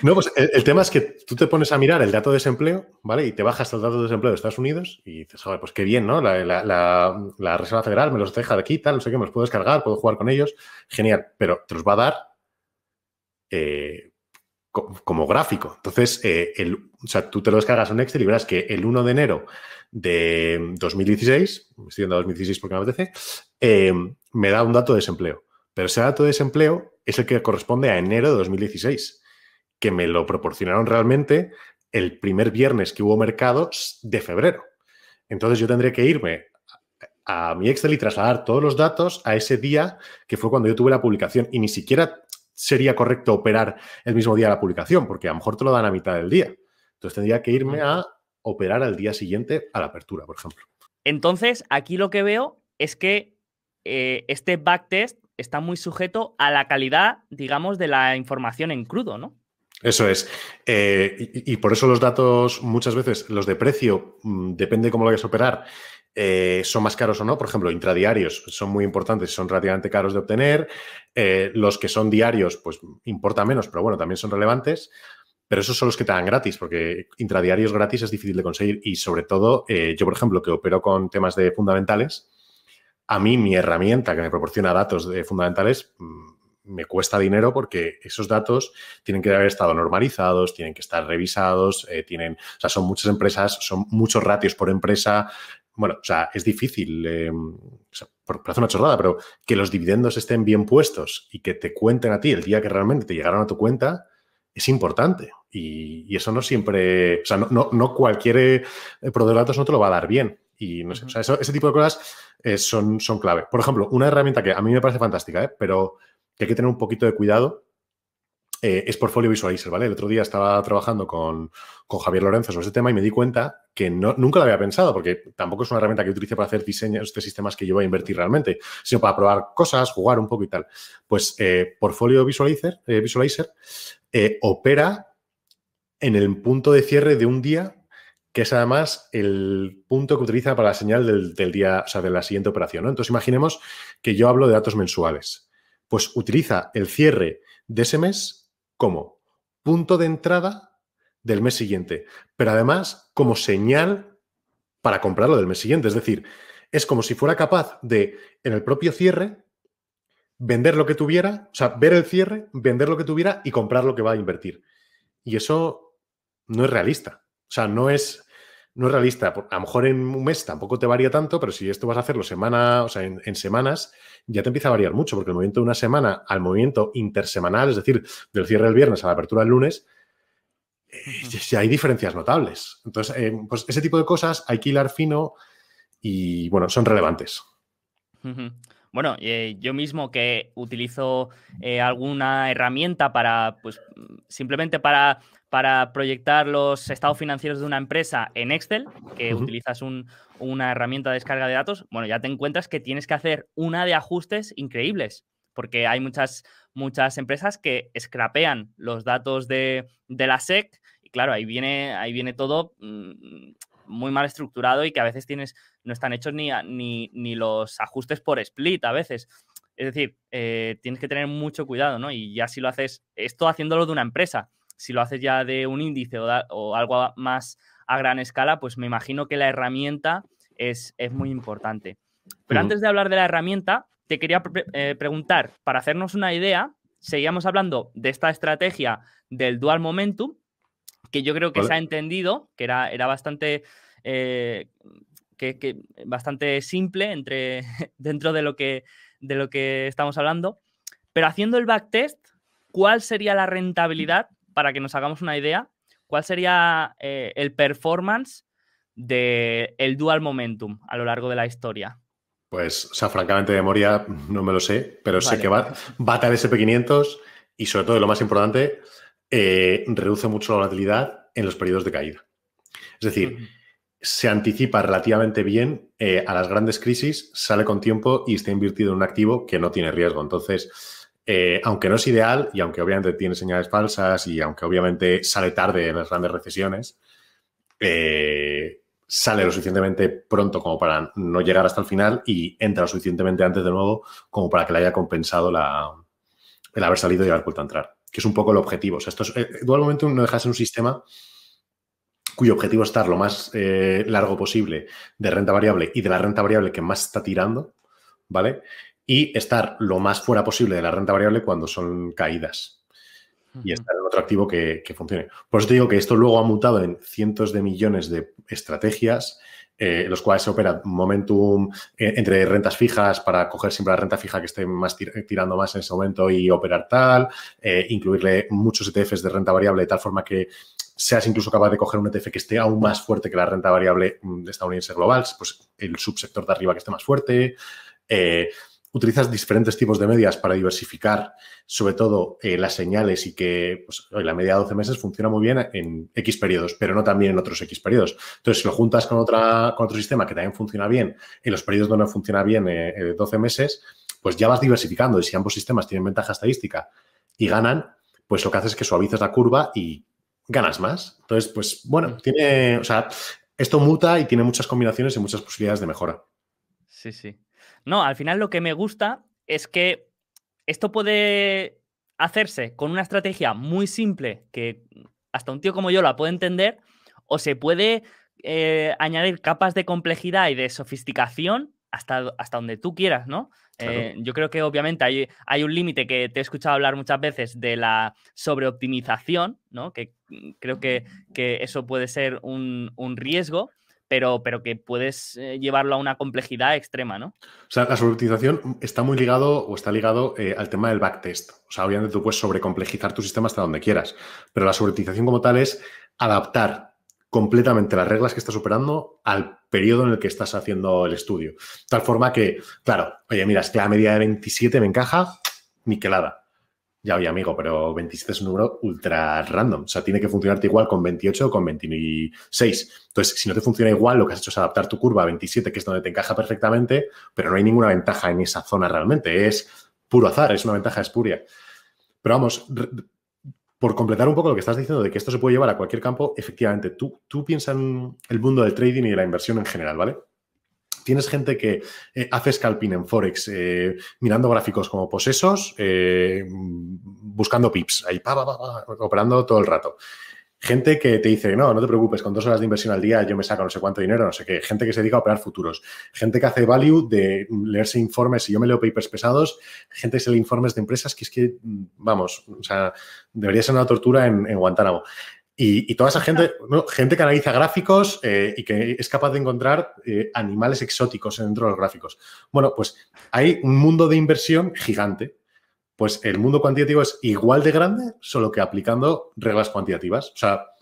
No, pues el, tema es que tú te pones a mirar el dato de desempleo, ¿vale? Y te bajas el dato de desempleo de Estados Unidos y dices, joder, pues qué bien, ¿no? La, Reserva Federal me los deja de aquí, tal, no sé qué, me los puedo descargar, puedo jugar con ellos. Genial, pero te los va a dar eh, como gráfico. Entonces, eh, el, tú te lo descargas en Excel y verás que el 1 de enero de 2016, estoy a 2016 porque me apetece, em, me da un dato de desempleo. Pero ese dato de desempleo es el que corresponde a enero de 2016, que me lo proporcionaron realmente el primer viernes que hubo mercados de febrero. Entonces yo tendré que irme a mi Excel y trasladar todos los datos a ese día que fue cuando yo tuve la publicación y ni siquiera sería correcto operar el mismo día la publicación, porque a lo mejor te lo dan a mitad del día. Entonces tendría que irme a operar al día siguiente a la apertura, por ejemplo. Entonces, aquí lo que veo es que eh, este backtest está muy sujeto a la calidad, digamos, de la información en crudo, ¿no? Eso es. Eh, y, por eso los datos, muchas veces, los de precio, mm, depende cómo lo vayas a operar, eh, son más caros o no. Por ejemplo, intradiarios son muy importantes, son relativamente caros de obtener. Eh, los que son diarios, pues importa menos, pero bueno, también son relevantes. Pero esos son los que te dan gratis, porque intradiarios gratis es difícil de conseguir. Y sobre todo, eh, yo, por ejemplo, que opero con temas de fundamentales, a mí mi herramienta que me proporciona datos de fundamentales mm, me cuesta dinero porque esos datos tienen que haber estado normalizados, tienen que estar revisados, tienen, o sea, son muchas empresas, son muchos ratios por empresa, bueno, o sea, es difícil, eh, por, hacer una chorrada, pero que los dividendos estén bien puestos y que te cuenten a ti el día que realmente te llegaron a tu cuenta, es importante. Y, eso no siempre, o sea, no, no, cualquier eh, de datos no te lo va a dar bien. Y no sé, o sea, ese tipo de cosas eh, son, son clave. Por ejemplo, una herramienta que a mí me parece fantástica, pero que hay que tener un poquito de cuidado eh, es Portfolio Visualizer, ¿vale? El otro día estaba trabajando con, Javier Lorenzo sobre este tema y me di cuenta que no, nunca lo había pensado, porque tampoco es una herramienta que utilice para hacer diseños de sistemas que yo voy a invertir realmente, sino para probar cosas, jugar un poco y tal. Pues eh, Portfolio Visualizer, eh, opera en el punto de cierre de un día que es además el punto que utiliza para la señal del, día, o sea, de la siguiente operación. Entonces, imaginemos que yo hablo de datos mensuales. Pues utiliza el cierre de ese mes como punto de entrada del mes siguiente, pero además como señal para comprarlo del mes siguiente. Es decir, es como si fuera capaz de, en el propio cierre, vender lo que tuviera, o sea, ver el cierre, vender lo que tuviera y comprar lo que va a invertir. Y eso no es realista. O sea, no es no es realista. A lo mejor en un mes tampoco te varía tanto, pero si esto vas a hacerlo semana, o sea, en, semanas, ya te empieza a variar mucho, porque el movimiento de una semana al movimiento intersemanal, es decir, del cierre del viernes a la apertura del lunes, eh, ya hay diferencias notables. Entonces, eh, pues ese tipo de cosas hay que hilar fino y, bueno, son relevantes. Bueno, eh, yo mismo que utilizo alguna herramienta para, pues, simplemente para para proyectar los estados financieros de una empresa en Excel, que utilizas una herramienta de descarga de datos, bueno, ya te encuentras que tienes que hacer una de ajustes increíbles, porque hay muchas, muchas empresas que scrapean los datos de, la SEC, y claro, ahí viene, ahí viene todo mm, muy mal estructurado y que a veces tienes, no están hechos ni, ni, ni los ajustes por split a veces. Es decir, eh, tienes que tener mucho cuidado, ¿no? Y ya si lo haces, esto haciéndolo de una empresa, si lo haces ya de un índice o, algo más a gran escala, pues me imagino que la herramienta es, muy importante. Pero antes de hablar de la herramienta, te quería eh, preguntar, para hacernos una idea, seguíamos hablando de esta estrategia del dual momentum, que yo creo que se ha entendido, que era, era bastante... Eh, bastante simple entre, dentro de lo, que, de lo que estamos hablando. Pero haciendo el backtest, ¿cuál sería la rentabilidad para que nos hagamos una idea, ¿cuál sería eh, el performance del el dual momentum a lo largo de la historia? Pues, o sea, francamente de memoria no me lo sé, pero sé que va, va a tal SP500 y sobre todo, lo más importante, eh, reduce mucho la volatilidad en los periodos de caída. Es decir, se anticipa relativamente bien eh, a las grandes crisis, sale con tiempo y está invertido en un activo que no tiene riesgo. Entonces, eh, aunque no es ideal y aunque obviamente tiene señales falsas y aunque obviamente sale tarde en las grandes recesiones, eh, sale lo suficientemente pronto como para no llegar hasta el final y entra lo suficientemente antes de nuevo como para que le haya compensado el haber salido y haber vuelto a entrar, que es un poco el objetivo. O sea, esto es, eh, no deja un sistema cuyo objetivo es estar lo más largo posible de renta variable y de la renta variable que más está tirando, ¿vale? y estar lo más fuera posible de la renta variable cuando son caídas y estar en otro activo que, funcione. Por eso te digo que esto luego ha mutado en cientos de millones de estrategias, eh, los cuales se opera momentum eh, entre rentas fijas para coger siempre la renta fija que esté más tirando más en ese momento y operar tal, eh, incluirle muchos ETFs de renta variable de tal forma que seas incluso capaz de coger un ETF que esté aún más fuerte que la renta variable mm, estadounidense global, pues el subsector de arriba que esté más fuerte utilizas diferentes tipos de medias para diversificar, sobre todo eh, las señales y que pues, la media de 12 meses funciona muy bien en X periodos, pero no también en otros X periodos. Entonces, si lo juntas con, otra, con otro sistema que también funciona bien, en los periodos donde funciona bien 12 eh, eh, meses, pues ya vas diversificando y si ambos sistemas tienen ventaja estadística y ganan, pues lo que haces es que suavizas la curva y ganas más. Entonces, pues bueno, mm. tiene, o sea, esto muta y tiene muchas combinaciones y muchas posibilidades de mejora. Sí, sí. No, al final lo que me gusta es que esto puede hacerse con una estrategia muy simple que hasta un tío como yo la puede entender, o se puede eh, añadir capas de complejidad y de sofisticación hasta, hasta donde tú quieras, ¿no? Eh, yo creo que obviamente hay, hay un límite que te he escuchado hablar muchas veces de la sobreoptimización, ¿no? Que mm, creo que, eso puede ser un, un riesgo pero, que puedes eh, llevarlo a una complejidad extrema, ¿no? O sea, la sobreoptimización está muy ligado o está ligado eh, al tema del backtest. O sea, obviamente tú puedes sobrecomplejizar tu sistema hasta donde quieras, pero la sobreoptimización como tal es adaptar completamente las reglas que estás operando al periodo en el que estás haciendo el estudio. Tal forma que, claro, oye, mira, es que la media de 27 me encaja, niquelada ya, oye, amigo, pero 27 es un número ultra random. O sea, tiene que funcionarte igual con 28 o con 26. Entonces, si no te funciona igual, lo que has hecho es adaptar tu curva a 27, que es donde te encaja perfectamente, pero no hay ninguna ventaja en esa zona realmente. Es puro azar, es una ventaja espuria. Pero vamos, por completar un poco lo que estás diciendo de que esto se puede llevar a cualquier campo, efectivamente, tú, tú piensas en el mundo del trading y de la inversión en general, ¿vale? Tienes gente que eh, hace scalping en Forex eh, mirando gráficos como posesos, eh, buscando pips, ahí pa, pa, pa, operando todo el rato. Gente que te dice, no, no te preocupes, con dos horas de inversión al día yo me saco no sé cuánto dinero, no sé qué. Gente que se dedica a operar futuros. Gente que hace value de mm, leerse informes, y yo me leo papers pesados. Gente que se lee informes de empresas que es que, mm, vamos, o sea, debería ser una tortura en Guantánamo. Y, toda esa gente, gente que analiza gráficos eh, y que es capaz de encontrar eh, animales exóticos dentro de los gráficos. Bueno, pues hay un mundo de inversión gigante. Pues el mundo cuantitativo es igual de grande, solo que aplicando reglas cuantitativas. O sea,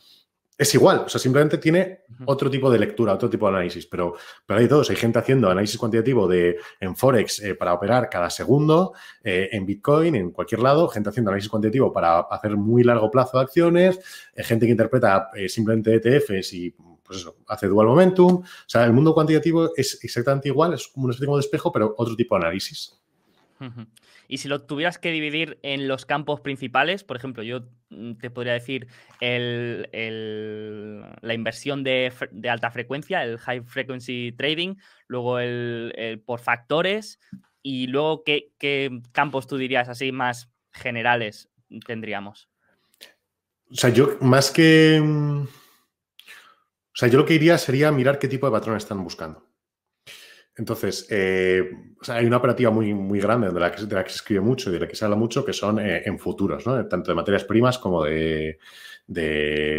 es igual, o sea, simplemente tiene otro tipo de lectura, otro tipo de análisis, pero, pero hay todos, hay gente haciendo análisis cuantitativo de, en Forex eh, para operar cada segundo, eh, en Bitcoin, en cualquier lado, gente haciendo análisis cuantitativo para hacer muy largo plazo de acciones, eh, gente que interpreta simplemente ETFs y pues hace dual momentum, o sea, el mundo cuantitativo es exactamente igual, es como un tipo de espejo, pero otro tipo de análisis. Y si lo tuvieras que dividir en los campos principales, por ejemplo, yo Mm, te podría decir, el, la inversión de, alta frecuencia, el high frequency trading, luego el, por factores y luego ¿qué, campos tú dirías así más generales tendríamos. O sea, yo más que... Mm, o sea, yo lo que iría sería mirar qué tipo de patrones están buscando. Entonces, eh, hay una operativa muy, muy grande de la, que, se escribe mucho y de la que se habla mucho, que son eh, en futuros, ¿no? tanto de materias primas como de,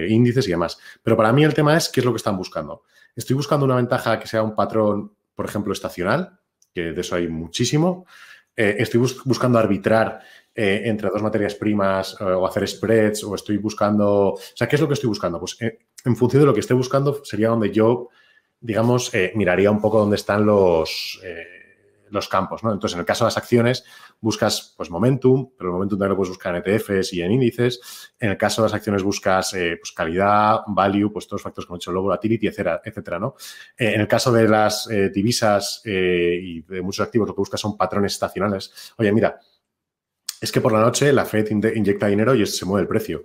índices y demás. Pero para mí el tema es qué es lo que están buscando. Estoy buscando una ventaja que sea un patrón, por ejemplo, estacional, que de eso hay muchísimo. Eh, estoy buscando arbitrar entre dos materias primas o hacer spreads o estoy buscando... O sea, ¿qué es lo que estoy buscando? Pues en función de lo que esté buscando sería donde yo digamos, eh, miraría un poco dónde están los, eh, los campos, ¿no? Entonces, en el caso de las acciones, buscas, pues, momentum, pero el momentum también lo puedes buscar en ETFs y en índices. En el caso de las acciones buscas, eh, pues, calidad, value, pues, todos los factores como he dicho, luego, volatility, etcétera, etcétera, ¿no? en el caso de las divisas y de muchos activos, lo que buscas son patrones estacionales. Oye, mira, es que por la noche la Fed inyecta dinero y se mueve el precio.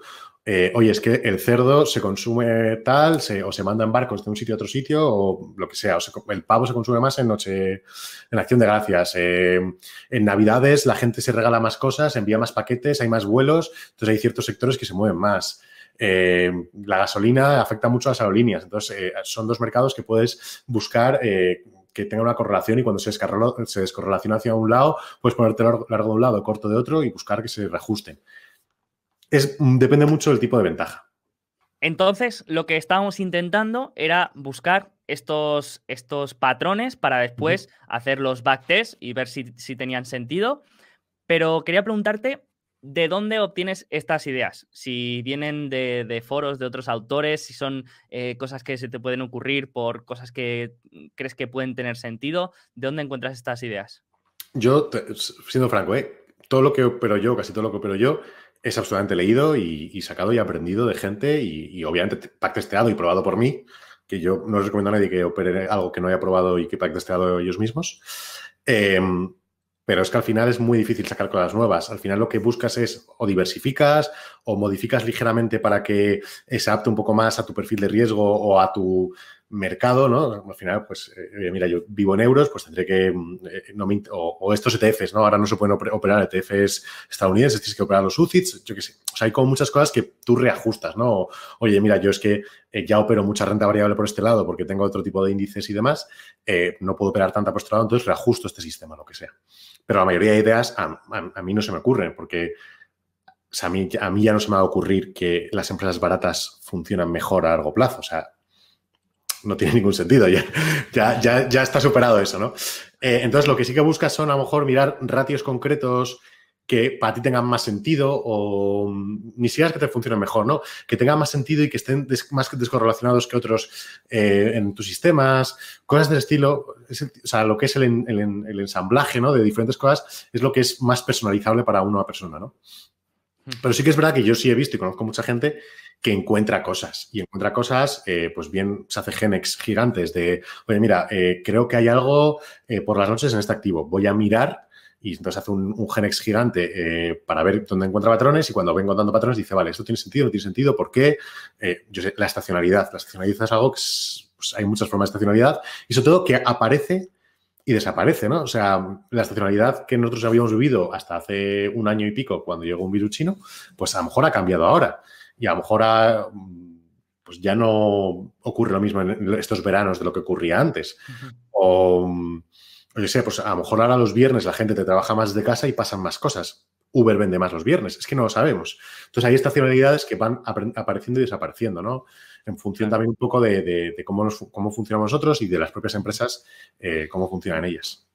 Eh, oye, es que el cerdo se consume tal, o se manda en barcos de un sitio a otro sitio, o lo que sea. O el pavo se consume más en noche, en acción de gracias. Em, en Navidades la gente se regala más cosas, envía más paquetes, hay más vuelos, entonces hay ciertos sectores que se mueven más. Em, la gasolina afecta mucho a las aerolíneas, entonces eh, son dos mercados que puedes buscar eh, que tenga una correlación y cuando se, se descorrelaciona hacia un lado, puedes ponerte largo de un lado, corto de otro y buscar que se reajusten. Mm, depende mucho del tipo de ventaja. Entonces, lo que estábamos intentando era buscar estos, estos patrones para después hacer los backtests y ver si, tenían sentido. Pero quería preguntarte, ¿de dónde obtienes estas ideas? Si vienen de, foros de otros autores, si son eh, cosas que se te pueden ocurrir por cosas que mm, crees que pueden tener sentido, ¿de dónde encuentras estas ideas? Yo, siendo franco, eh, todo lo que opero yo, casi todo lo que opero yo, es absolutamente leído y, sacado y aprendido de gente y, obviamente pactesteado y probado por mí, que yo no les recomiendo a nadie que opere algo que no haya probado y que pactesteado ellos mismos. Em, pero es que al final es muy difícil sacar cosas nuevas. Al final lo que buscas es o diversificas o modificas ligeramente para que se adapte un poco más a tu perfil de riesgo o a tu mercado, ¿no? Al final, pues, eh, mira, yo vivo en euros, pues tendré que, mm, eh, no o, estos ETFs, ¿no? Ahora no se pueden operar ETFs estadounidenses, tienes que operar los UCITS, yo qué sé. O sea, hay como muchas cosas que tú reajustas, ¿no? Oye, mira, yo es que eh, ya opero mucha renta variable por este lado porque tengo otro tipo de índices y demás, no puedo operar tanta por este lado, entonces reajusto este sistema, lo que sea. Pero la mayoría de ideas a, mí no se me ocurren porque... a, mí, a mí ya no se me va a ocurrir que las empresas baratas funcionan mejor a largo plazo. O sea, no tiene ningún sentido, ya, ya, está superado eso, ¿no? Eh, entonces, lo que sí que buscas son a lo mejor mirar ratios concretos que para ti tengan más sentido o mm, ni siquiera que te funcionen mejor, ¿no? Que tengan más sentido y que estén más descorrelacionados que otros eh, en tus sistemas, cosas del estilo, o sea, lo que es el, ensamblaje, ¿no? De diferentes cosas es lo que es más personalizable para una persona, ¿no? Hmm. Pero sí que es verdad que yo sí he visto y conozco mucha gente que encuentra cosas. Y encuentra cosas, eh, pues bien, se hace genex gigantes de, oye, mira, eh, creo que hay algo eh, por las noches en este activo, voy a mirar. Y entonces hace un, genex gigante para ver dónde encuentra patrones y cuando vengo dando patrones dice, vale, esto tiene sentido, no tiene sentido, ¿por qué? yo sé, la estacionalidad. La estacionalidad es algo que pues hay muchas formas de estacionalidad y sobre todo que aparece y desaparece, ¿no? O sea, la estacionalidad que nosotros habíamos vivido hasta hace un año y pico cuando llegó un virus chino, pues a lo mejor ha cambiado ahora y a lo mejor ah, pues ya no ocurre lo mismo en estos veranos de lo que ocurría antes. O yo sé, pues a lo mejor ahora los viernes la gente te trabaja más de casa y pasan más cosas. Uber vende más los viernes, es que no lo sabemos. Entonces hay estas estacionalidades que van apareciendo y desapareciendo, ¿no? En función también un poco de, cómo, cómo funcionamos nosotros y de las propias empresas, eh, cómo funcionan ellas.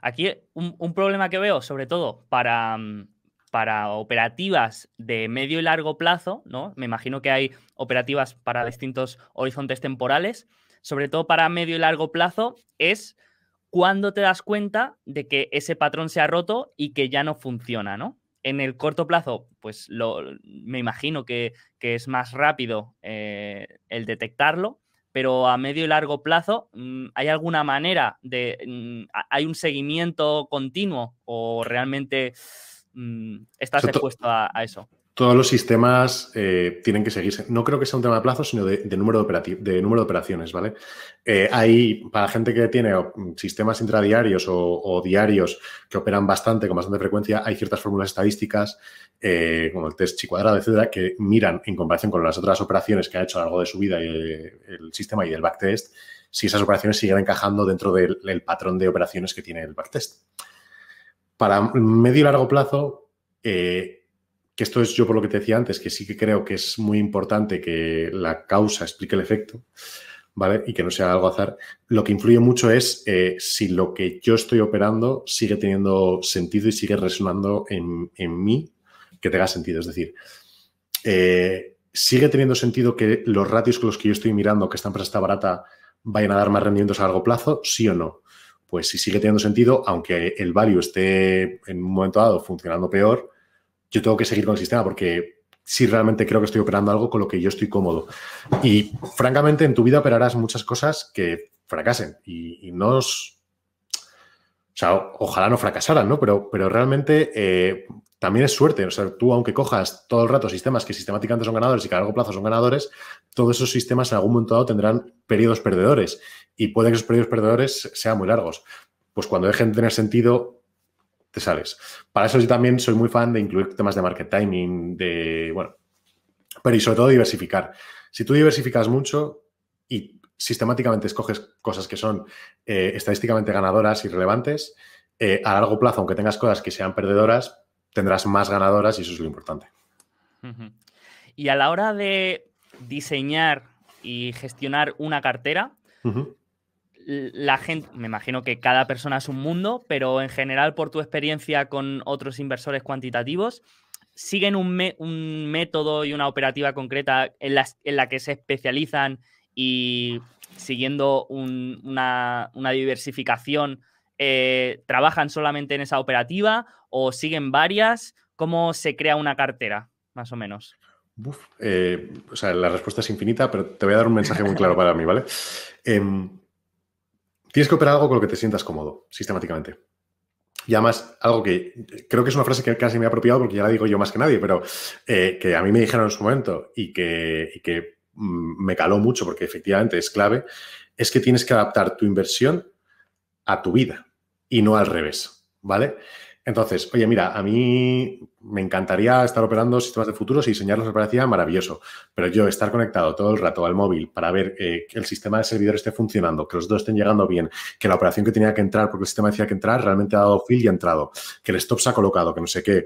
Aquí un, problema que veo, sobre todo para, mm, para operativas de medio y largo plazo, ¿no? Me imagino que hay operativas para distintos horizontes temporales, sobre todo para medio y largo plazo, es cuando te das cuenta de que ese patrón se ha roto y que ya no funciona, ¿no? En el corto plazo, pues me imagino que, es más rápido eh, el detectarlo, pero a medio y largo plazo, mm, ¿hay alguna manera de... Mm, ¿Hay un seguimiento continuo o realmente Mm, estás expuesto a, eso. Todos los sistemas eh, tienen que seguirse. No creo que sea un tema de plazo, sino de, número, de, número de operaciones, ¿vale? Eh, hay, para gente que tiene mm, sistemas intradiarios o, diarios que operan bastante, con bastante frecuencia, hay ciertas fórmulas estadísticas, eh, como el test chi cuadrado, etcétera, que miran en comparación con las otras operaciones que ha hecho a lo largo de su vida el, sistema y el backtest, si esas operaciones siguen encajando dentro del, del patrón de operaciones que tiene el backtest para medio y largo plazo, eh, que esto es yo por lo que te decía antes, que sí que creo que es muy importante que la causa explique el efecto, ¿vale? Y que no sea algo azar. Lo que influye mucho es eh, si lo que yo estoy operando sigue teniendo sentido y sigue resonando en, mí, que tenga sentido. Es decir, eh, sigue teniendo sentido que los ratios con los que yo estoy mirando, que esta empresa está barata, vayan a dar más rendimientos a largo plazo, sí o no pues si sigue teniendo sentido, aunque el value esté en un momento dado funcionando peor, yo tengo que seguir con el sistema porque si sí, realmente creo que estoy operando algo con lo que yo estoy cómodo. Y francamente, en tu vida operarás muchas cosas que fracasen y, y no o sea, ojalá no fracasaran, ¿no? Pero, pero realmente eh, también es suerte. O sea, tú, aunque cojas todo el rato sistemas que sistemáticamente son ganadores y que a largo plazo son ganadores, todos esos sistemas en algún momento dado tendrán periodos perdedores. Y puede que esos periodos perdedores sean muy largos. Pues cuando dejen de tener sentido, te sales. Para eso yo también soy muy fan de incluir temas de market timing, de. bueno. Pero y sobre todo diversificar. Si tú diversificas mucho y sistemáticamente escoges cosas que son eh, estadísticamente ganadoras y relevantes, eh, a largo plazo, aunque tengas cosas que sean perdedoras, tendrás más ganadoras y eso es lo importante. Y a la hora de diseñar y gestionar una cartera, la gente, me imagino que cada persona es un mundo, pero en general por tu experiencia con otros inversores cuantitativos, ¿siguen un, método y una operativa concreta en la que se especializan y siguiendo una, diversificación, eh, ¿trabajan solamente en esa operativa o siguen varias? ¿Cómo se crea una cartera, más o menos? Eh, sea, la respuesta es infinita, pero te voy a dar un mensaje muy claro para mí, ¿vale? Em, tienes que operar algo con lo que te sientas cómodo, sistemáticamente. Y además, algo que creo que es una frase que casi me he apropiado porque ya la digo yo más que nadie, pero eh, que a mí me dijeron en su momento y que, y que Mm, me caló mucho porque efectivamente es clave, es que tienes que adaptar tu inversión a tu vida y no al revés, ¿vale? Entonces, oye, mira, a mí me encantaría estar operando sistemas de futuros y diseñarlos me parecía maravilloso, pero yo estar conectado todo el rato al móvil para ver eh, que el sistema de servidor esté funcionando, que los dos estén llegando bien, que la operación que tenía que entrar porque el sistema decía que entrar realmente ha dado fill y ha entrado, que el stop se ha colocado, que no sé qué.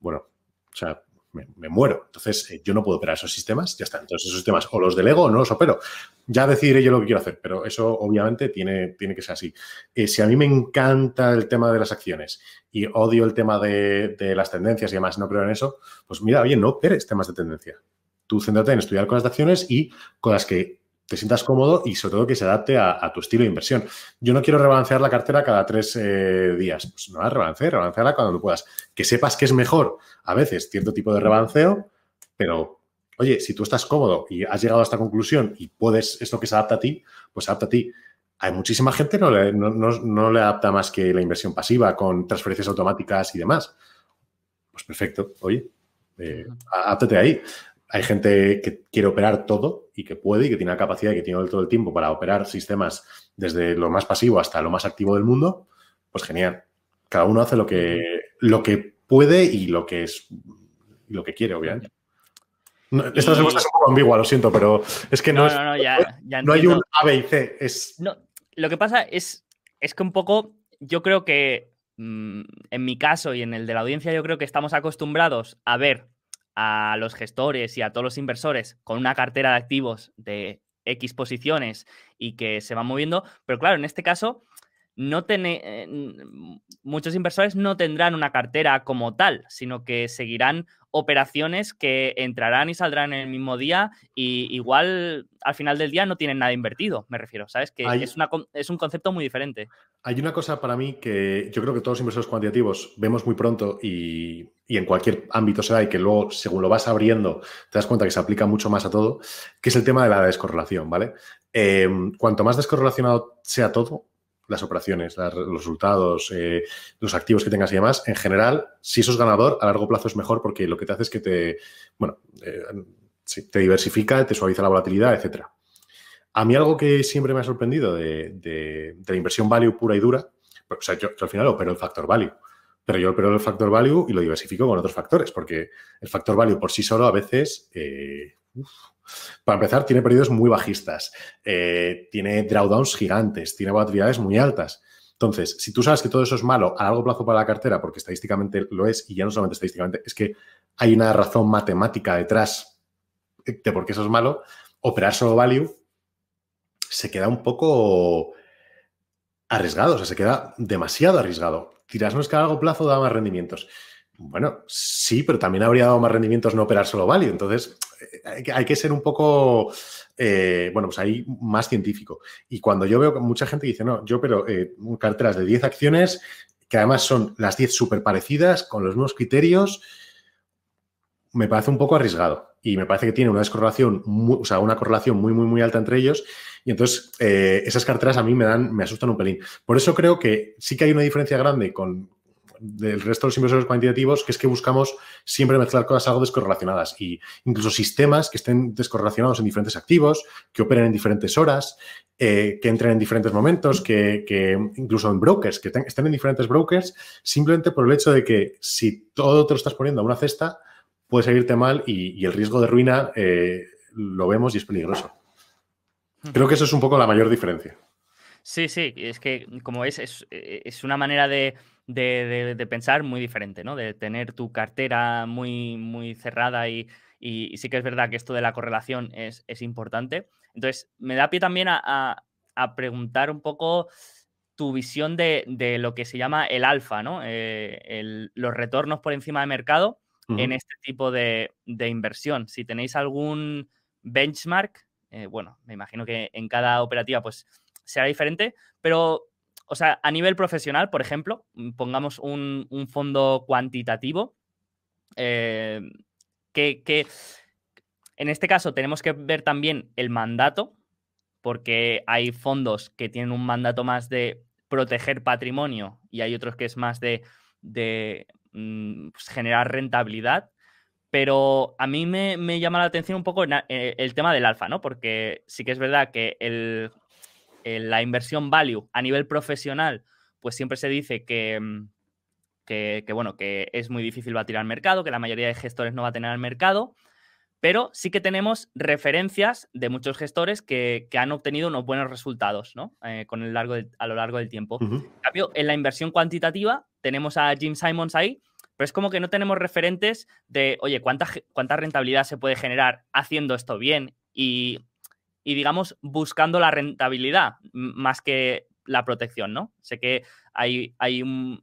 Bueno, o sea, me, muero. Entonces, eh, yo no puedo operar esos sistemas, ya está. Entonces, esos sistemas o los delego o no los opero. Ya decidiré yo lo que quiero hacer, pero eso obviamente tiene, tiene que ser así. Eh, si a mí me encanta el tema de las acciones y odio el tema de, las tendencias y además no creo en eso, pues mira, oye, no operes temas de tendencia. Tú céntrate en estudiar con de acciones y con las que te sientas cómodo y sobre todo que se adapte a, tu estilo de inversión. Yo no quiero rebalancear la cartera cada tres eh, días. Pues no la rebalancear, cuando cuando puedas. Que sepas que es mejor a veces cierto tipo de rebalanceo, pero oye, si tú estás cómodo y has llegado a esta conclusión y puedes, esto que se adapta a ti, pues adapta a ti. Hay muchísima gente no no, le adapta más que la inversión pasiva con transferencias automáticas y demás. Pues perfecto, oye, eh, adáptate ahí hay gente que quiere operar todo y que puede y que tiene la capacidad y que tiene todo el tiempo para operar sistemas desde lo más pasivo hasta lo más activo del mundo, pues genial. Cada uno hace lo que, lo que puede y lo que es lo que quiere, obviamente. esta es un poco ambigua, lo siento, pero es que no, no, es, no, hay un A, B y C. No, lo que pasa es, es que un poco yo creo que mm, en mi caso y en el de la audiencia yo creo que estamos acostumbrados a ver a los gestores y a todos los inversores con una cartera de activos de X posiciones y que se van moviendo. Pero claro, en este caso, no eh, muchos inversores no tendrán una cartera como tal, sino que seguirán operaciones que entrarán y saldrán en el mismo día y igual al final del día no tienen nada invertido, me refiero, ¿sabes? Que es, es un concepto muy diferente. Hay una cosa para mí que yo creo que todos los inversores cuantitativos vemos muy pronto y, en cualquier ámbito se y que luego según lo vas abriendo te das cuenta que se aplica mucho más a todo, que es el tema de la descorrelación, ¿vale? Em, cuanto más descorrelacionado sea todo, las operaciones, los resultados, eh, los activos que tengas y demás, en general, si eso es ganador, a largo plazo es mejor porque lo que te hace es que te, bueno, eh, te diversifica, te suaviza la volatilidad, etc. A mí algo que siempre me ha sorprendido de, la inversión value pura y dura, o sea, yo, al final opero el factor value, pero yo opero el factor value y lo diversifico con otros factores, porque el factor value por sí solo a veces eh, para empezar, tiene periodos muy bajistas, eh, tiene drawdowns gigantes, tiene volatilidades muy altas. Entonces, si tú sabes que todo eso es malo a largo plazo para la cartera, porque estadísticamente lo es, y ya no solamente estadísticamente, es que hay una razón matemática detrás eh, de por qué eso es malo, operar solo value se queda un poco arriesgado, o sea, se queda demasiado arriesgado. es que a largo plazo da más rendimientos. Bueno, sí, pero también habría dado más rendimientos no operar solo value. Entonces, eh, hay que ser un poco, eh, bueno, pues ahí más científico. Y cuando yo veo que mucha gente dice, no, yo pero eh, carteras de 10 acciones, que además son las 10 súper parecidas, con los mismos criterios, me parece un poco arriesgado. Y me parece que tiene una descorrelación, o sea, una correlación muy, muy, muy alta entre ellos. Y entonces, esas carteras a mí me dan, me asustan un pelín. Por eso creo que sí que hay una diferencia grande con, del resto de los inversores cuantitativos, que es que buscamos siempre mezclar cosas algo descorrelacionadas y incluso sistemas que estén descorrelacionados en diferentes activos, que operen en diferentes horas, eh, que entren en diferentes momentos, que, incluso en brokers, que estén en diferentes brokers, simplemente por el hecho de que si todo te lo estás poniendo a una cesta, puede salirte mal y, el riesgo de ruina eh, lo vemos y es peligroso. Creo que eso es un poco la mayor diferencia. Sí, sí, es que como es, es, eh, una manera de, pensar muy diferente, ¿no? De tener tu cartera muy, muy cerrada y, sí que es verdad que esto de la correlación es, importante. Entonces, me da pie también a, preguntar un poco tu visión de, lo que se llama el alfa, ¿no? Eh, los retornos por encima de mercado en este tipo de, inversión. Si tenéis algún benchmark, eh, bueno, me imagino que en cada operativa pues será diferente, pero, o sea, a nivel profesional, por ejemplo, mm, pongamos un, fondo cuantitativo, eh, que, en este caso tenemos que ver también el mandato, porque hay fondos que tienen un mandato más de proteger patrimonio y hay otros que es más de, mm, pues generar rentabilidad. Pero a mí me, me, llama la atención un poco eh, el tema del alfa, ¿no? Porque sí que es verdad que el la inversión value a nivel profesional, pues siempre se dice mm, que, que, bueno, que es muy difícil batir al mercado, que la mayoría de gestores no va a tener al mercado, pero sí que tenemos referencias de muchos gestores que, han obtenido unos buenos resultados ¿no? Eh, con el largo a lo largo del tiempo. En cambio, en la inversión cuantitativa tenemos a Jim Simons ahí, pero es como que no tenemos referentes de, oye, cuánta rentabilidad se puede generar haciendo esto bien? Y y, digamos, buscando la rentabilidad más que la protección, ¿no? Sé que hay, hay, un,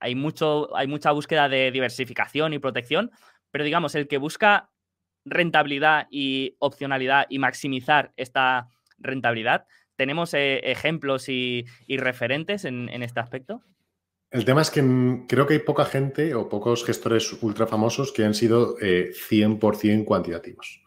hay, mucho, hay mucha búsqueda de diversificación y protección, pero digamos, el que busca rentabilidad y opcionalidad y maximizar esta rentabilidad, ¿tenemos eh, ejemplos y, referentes en, este aspecto? El tema es que mm, creo que hay poca gente o pocos gestores ultra famosos que han sido 100% eh, cuantitativos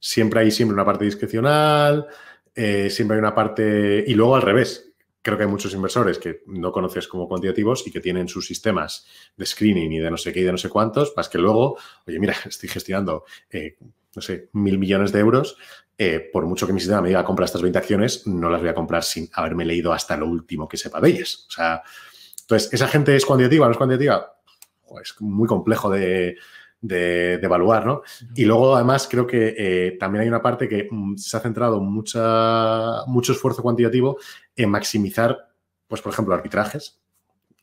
siempre hay siempre una parte discrecional, eh, siempre hay una parte... Y luego al revés, creo que hay muchos inversores que no conoces como cuantitativos y que tienen sus sistemas de screening y de no sé qué y de no sé cuántos, más que luego, oye, mira, estoy gestionando, eh, no sé, mil millones de euros, eh, por mucho que mi sistema me diga compra estas 20 acciones, no las voy a comprar sin haberme leído hasta lo último que sepa de ellas. O sea, entonces, ¿esa gente es cuantitativa no es cuantitativa? es muy complejo de, de, evaluar, ¿no? Y luego, además, creo que eh, también hay una parte que mm, se ha centrado mucha, mucho esfuerzo cuantitativo en maximizar, pues, por ejemplo, arbitrajes,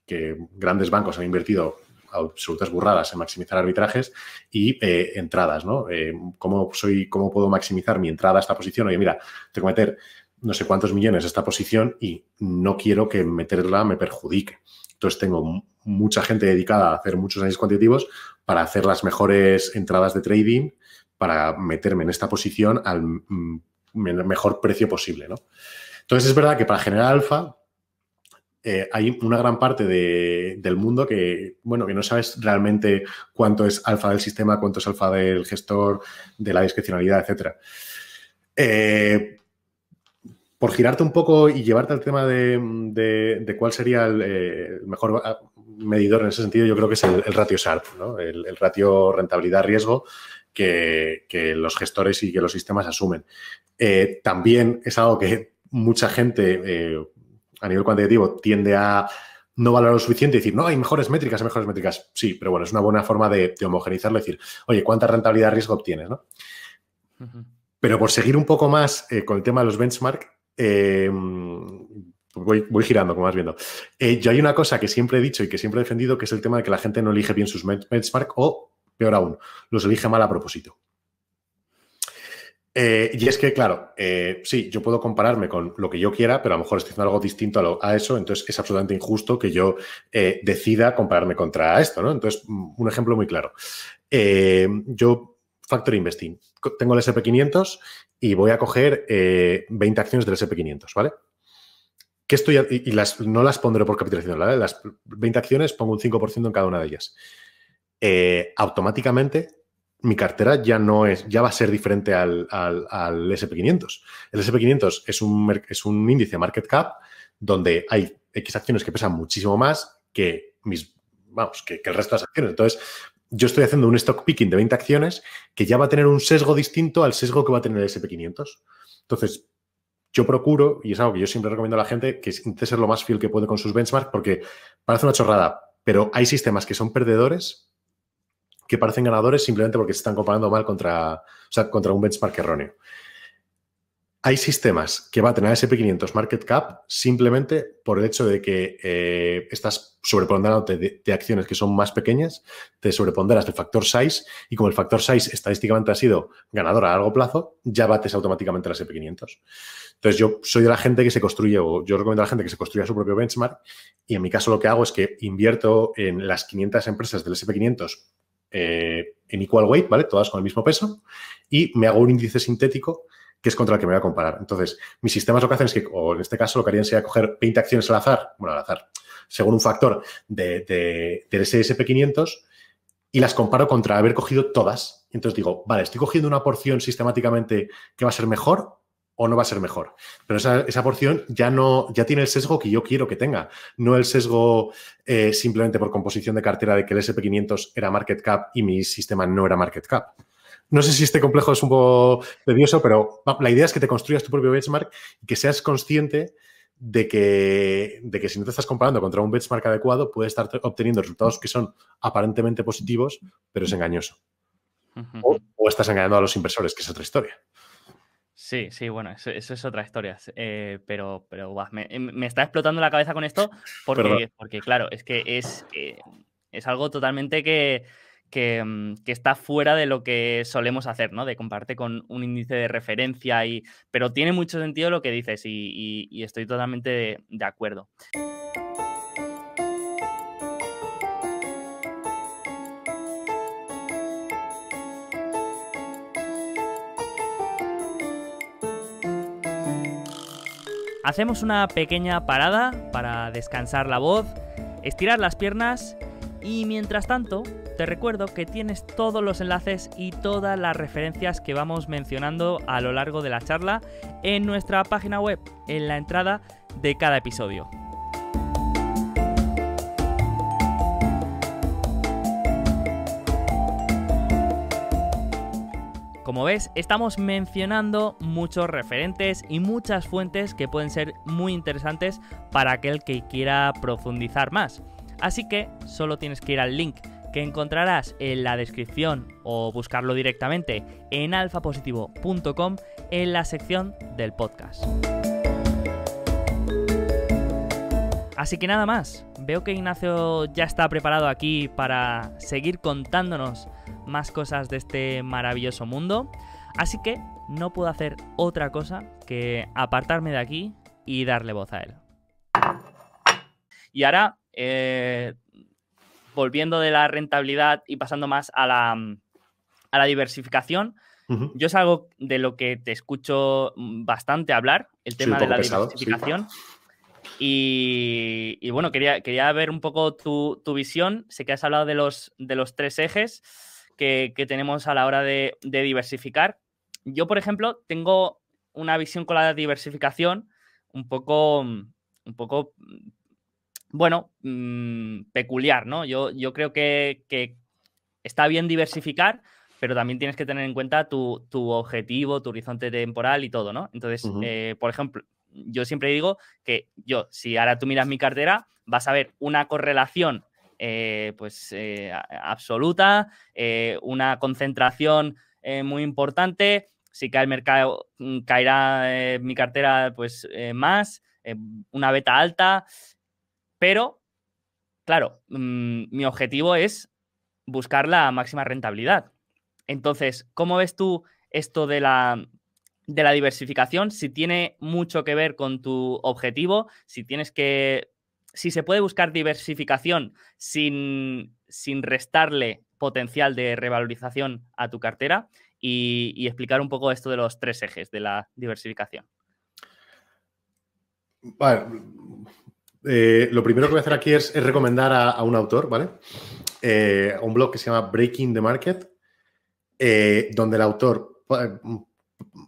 que grandes bancos han invertido absolutas burradas en maximizar arbitrajes y eh, entradas, ¿no? Eh, ¿cómo, soy, ¿Cómo puedo maximizar mi entrada a esta posición? Oye, mira, tengo que meter no sé cuántos millones a esta posición y no quiero que meterla me perjudique. Entonces tengo mucha gente dedicada a hacer muchos análisis cuantitativos para hacer las mejores entradas de trading, para meterme en esta posición al mejor precio posible. Entonces es verdad que para generar alfa eh, hay una gran parte del mundo que, bueno, que no sabes realmente cuánto es alfa del sistema, cuánto es alfa del gestor, de la discrecionalidad, etc por girarte un poco y llevarte al tema de, cuál sería el, eh, mejor ah, medidor en ese sentido, yo creo que es el, ratio SARP, el, ratio rentabilidad-riesgo que, los gestores y que los sistemas asumen. Eh, también es algo que mucha gente eh, a nivel cuantitativo tiende a no valorar lo suficiente y decir, no, hay mejores métricas, hay mejores métricas. Sí, pero bueno, es una buena forma de, homogenizarlo homogeneizarlo y decir, oye, ¿cuánta rentabilidad-riesgo obtienes? Pero por seguir un poco más con el tema de los benchmarks, eh, voy, girando, como vas viendo. Eh, yo hay una cosa que siempre he dicho y que siempre he defendido, que es el tema de que la gente no elige bien sus benchmark o, peor aún, los elige mal a propósito. Eh, y es que, claro, sí, yo puedo compararme con lo que yo quiera, pero a lo mejor estoy haciendo algo distinto a, eso, entonces es absolutamente injusto que yo decida compararme contra esto, Entonces, un ejemplo muy claro. yo, factor investing, tengo el SP500 y voy a coger 20 eh, acciones del SP500, ¿vale? Que estoy, y, las, no las pondré por capitalización, ¿vale? Las 20 acciones pongo un 5% en cada una de ellas. Eh, automáticamente mi cartera ya no es, ya va a ser diferente al, SP500. El SP500 es un, es un índice market cap donde hay X acciones que pesan muchísimo más que mis, vamos, que, que el resto de las acciones. Entonces, yo estoy haciendo un stock picking de 20 acciones que ya va a tener un sesgo distinto al sesgo que va a tener el SP500. Entonces, yo procuro, y es algo que yo siempre recomiendo a la gente, que intente ser lo más fiel que puede con sus benchmarks, porque parece una chorrada, pero hay sistemas que son perdedores que parecen ganadores simplemente porque se están comparando mal contra, contra un benchmark erróneo hay sistemas que baten a S&P 500 Market Cap simplemente por el hecho de que eh, estás sobreponderándote de, acciones que son más pequeñas, te sobreponderas del factor size y como el factor size estadísticamente ha sido ganador a largo plazo, ya bates automáticamente al S&P 500. Entonces yo soy de la gente que se construye o yo recomiendo a la gente que se construya su propio benchmark y en mi caso lo que hago es que invierto en las 500 empresas del S&P 500 eh, en equal weight, ¿vale? Todas con el mismo peso y me hago un índice sintético que es contra el que me voy a comparar. Entonces, mis sistemas lo que hacen es que, o en este caso, lo que harían sería coger 20 acciones al azar, bueno, al azar, según un factor de, del SP500 y las comparo contra haber cogido todas. Entonces digo, vale, estoy cogiendo una porción sistemáticamente que va a ser mejor o no va a ser mejor. Pero esa, porción ya no, ya tiene el sesgo que yo quiero que tenga, no el sesgo eh, simplemente por composición de cartera de que el SP500 era market cap y mi sistema no era market cap. No sé si este complejo es un poco tedioso, pero la idea es que te construyas tu propio benchmark y que seas consciente de que, de que si no te estás comparando contra un benchmark adecuado, puedes estar obteniendo resultados que son aparentemente positivos, pero es engañoso. o, estás engañando a los inversores, que es otra historia. Sí, sí, bueno, eso, es otra historia. Eh, pero, pero em, me, está explotando la cabeza con esto porque, porque claro, es que es, eh, es algo totalmente que, Mm, que, está fuera de lo que solemos hacer, ¿no? De comparte con un índice de referencia, y, pero tiene mucho sentido lo que dices y, estoy totalmente de acuerdo. Hacemos una pequeña parada para descansar la voz, estirar las piernas y mientras tanto te recuerdo que tienes todos los enlaces y todas las referencias que vamos mencionando a lo largo de la charla en nuestra página web, en la entrada de cada episodio. Como ves, estamos mencionando muchos referentes y muchas fuentes que pueden ser muy interesantes para aquel que quiera profundizar más. Así que solo tienes que ir al link que encontrarás en la descripción o buscarlo directamente en alfapositivo.com en la sección del podcast. Así que nada más, veo que Ignacio ya está preparado aquí para seguir contándonos más cosas de este maravilloso mundo, así que no puedo hacer otra cosa que apartarme de aquí y darle voz a él. Y ahora eh, volviendo de la rentabilidad y pasando más a la, mm, diversificación, yo es algo de lo que te escucho mm, bastante hablar, el tema de la diversificación. Y, bueno, quería, quería ver un poco tu, visión. Sé que has hablado de los, de los tres ejes que, tenemos a la hora de, diversificar. Yo, por ejemplo, tengo una visión con la diversificación un poco, mm, un poco bueno, mm, peculiar, ¿no? Yo, yo creo que, está bien diversificar, pero también tienes que tener en cuenta tu, tu objetivo, tu horizonte temporal y todo, ¿no? Entonces, eh, por ejemplo, yo siempre digo que yo, si ahora tú miras mi cartera, vas a ver una correlación eh, pues eh, absoluta, una concentración muy importante. Si cae el mercado, mm, caerá mi cartera pues más, una beta alta. Pero, claro, mm, mi objetivo es buscar la máxima rentabilidad. Entonces, ¿cómo ves tú esto de la, de la diversificación? Si tiene mucho que ver con tu objetivo, si tienes que. Si se puede buscar diversificación sin, restarle potencial de revalorización a tu cartera y, y explicar un poco esto de los tres ejes de la diversificación. Bueno, eh, lo primero que voy a hacer aquí es, recomendar a, un autor, ¿vale? Eh, un blog que se llama Breaking the Market, eh, donde el autor pues, mm,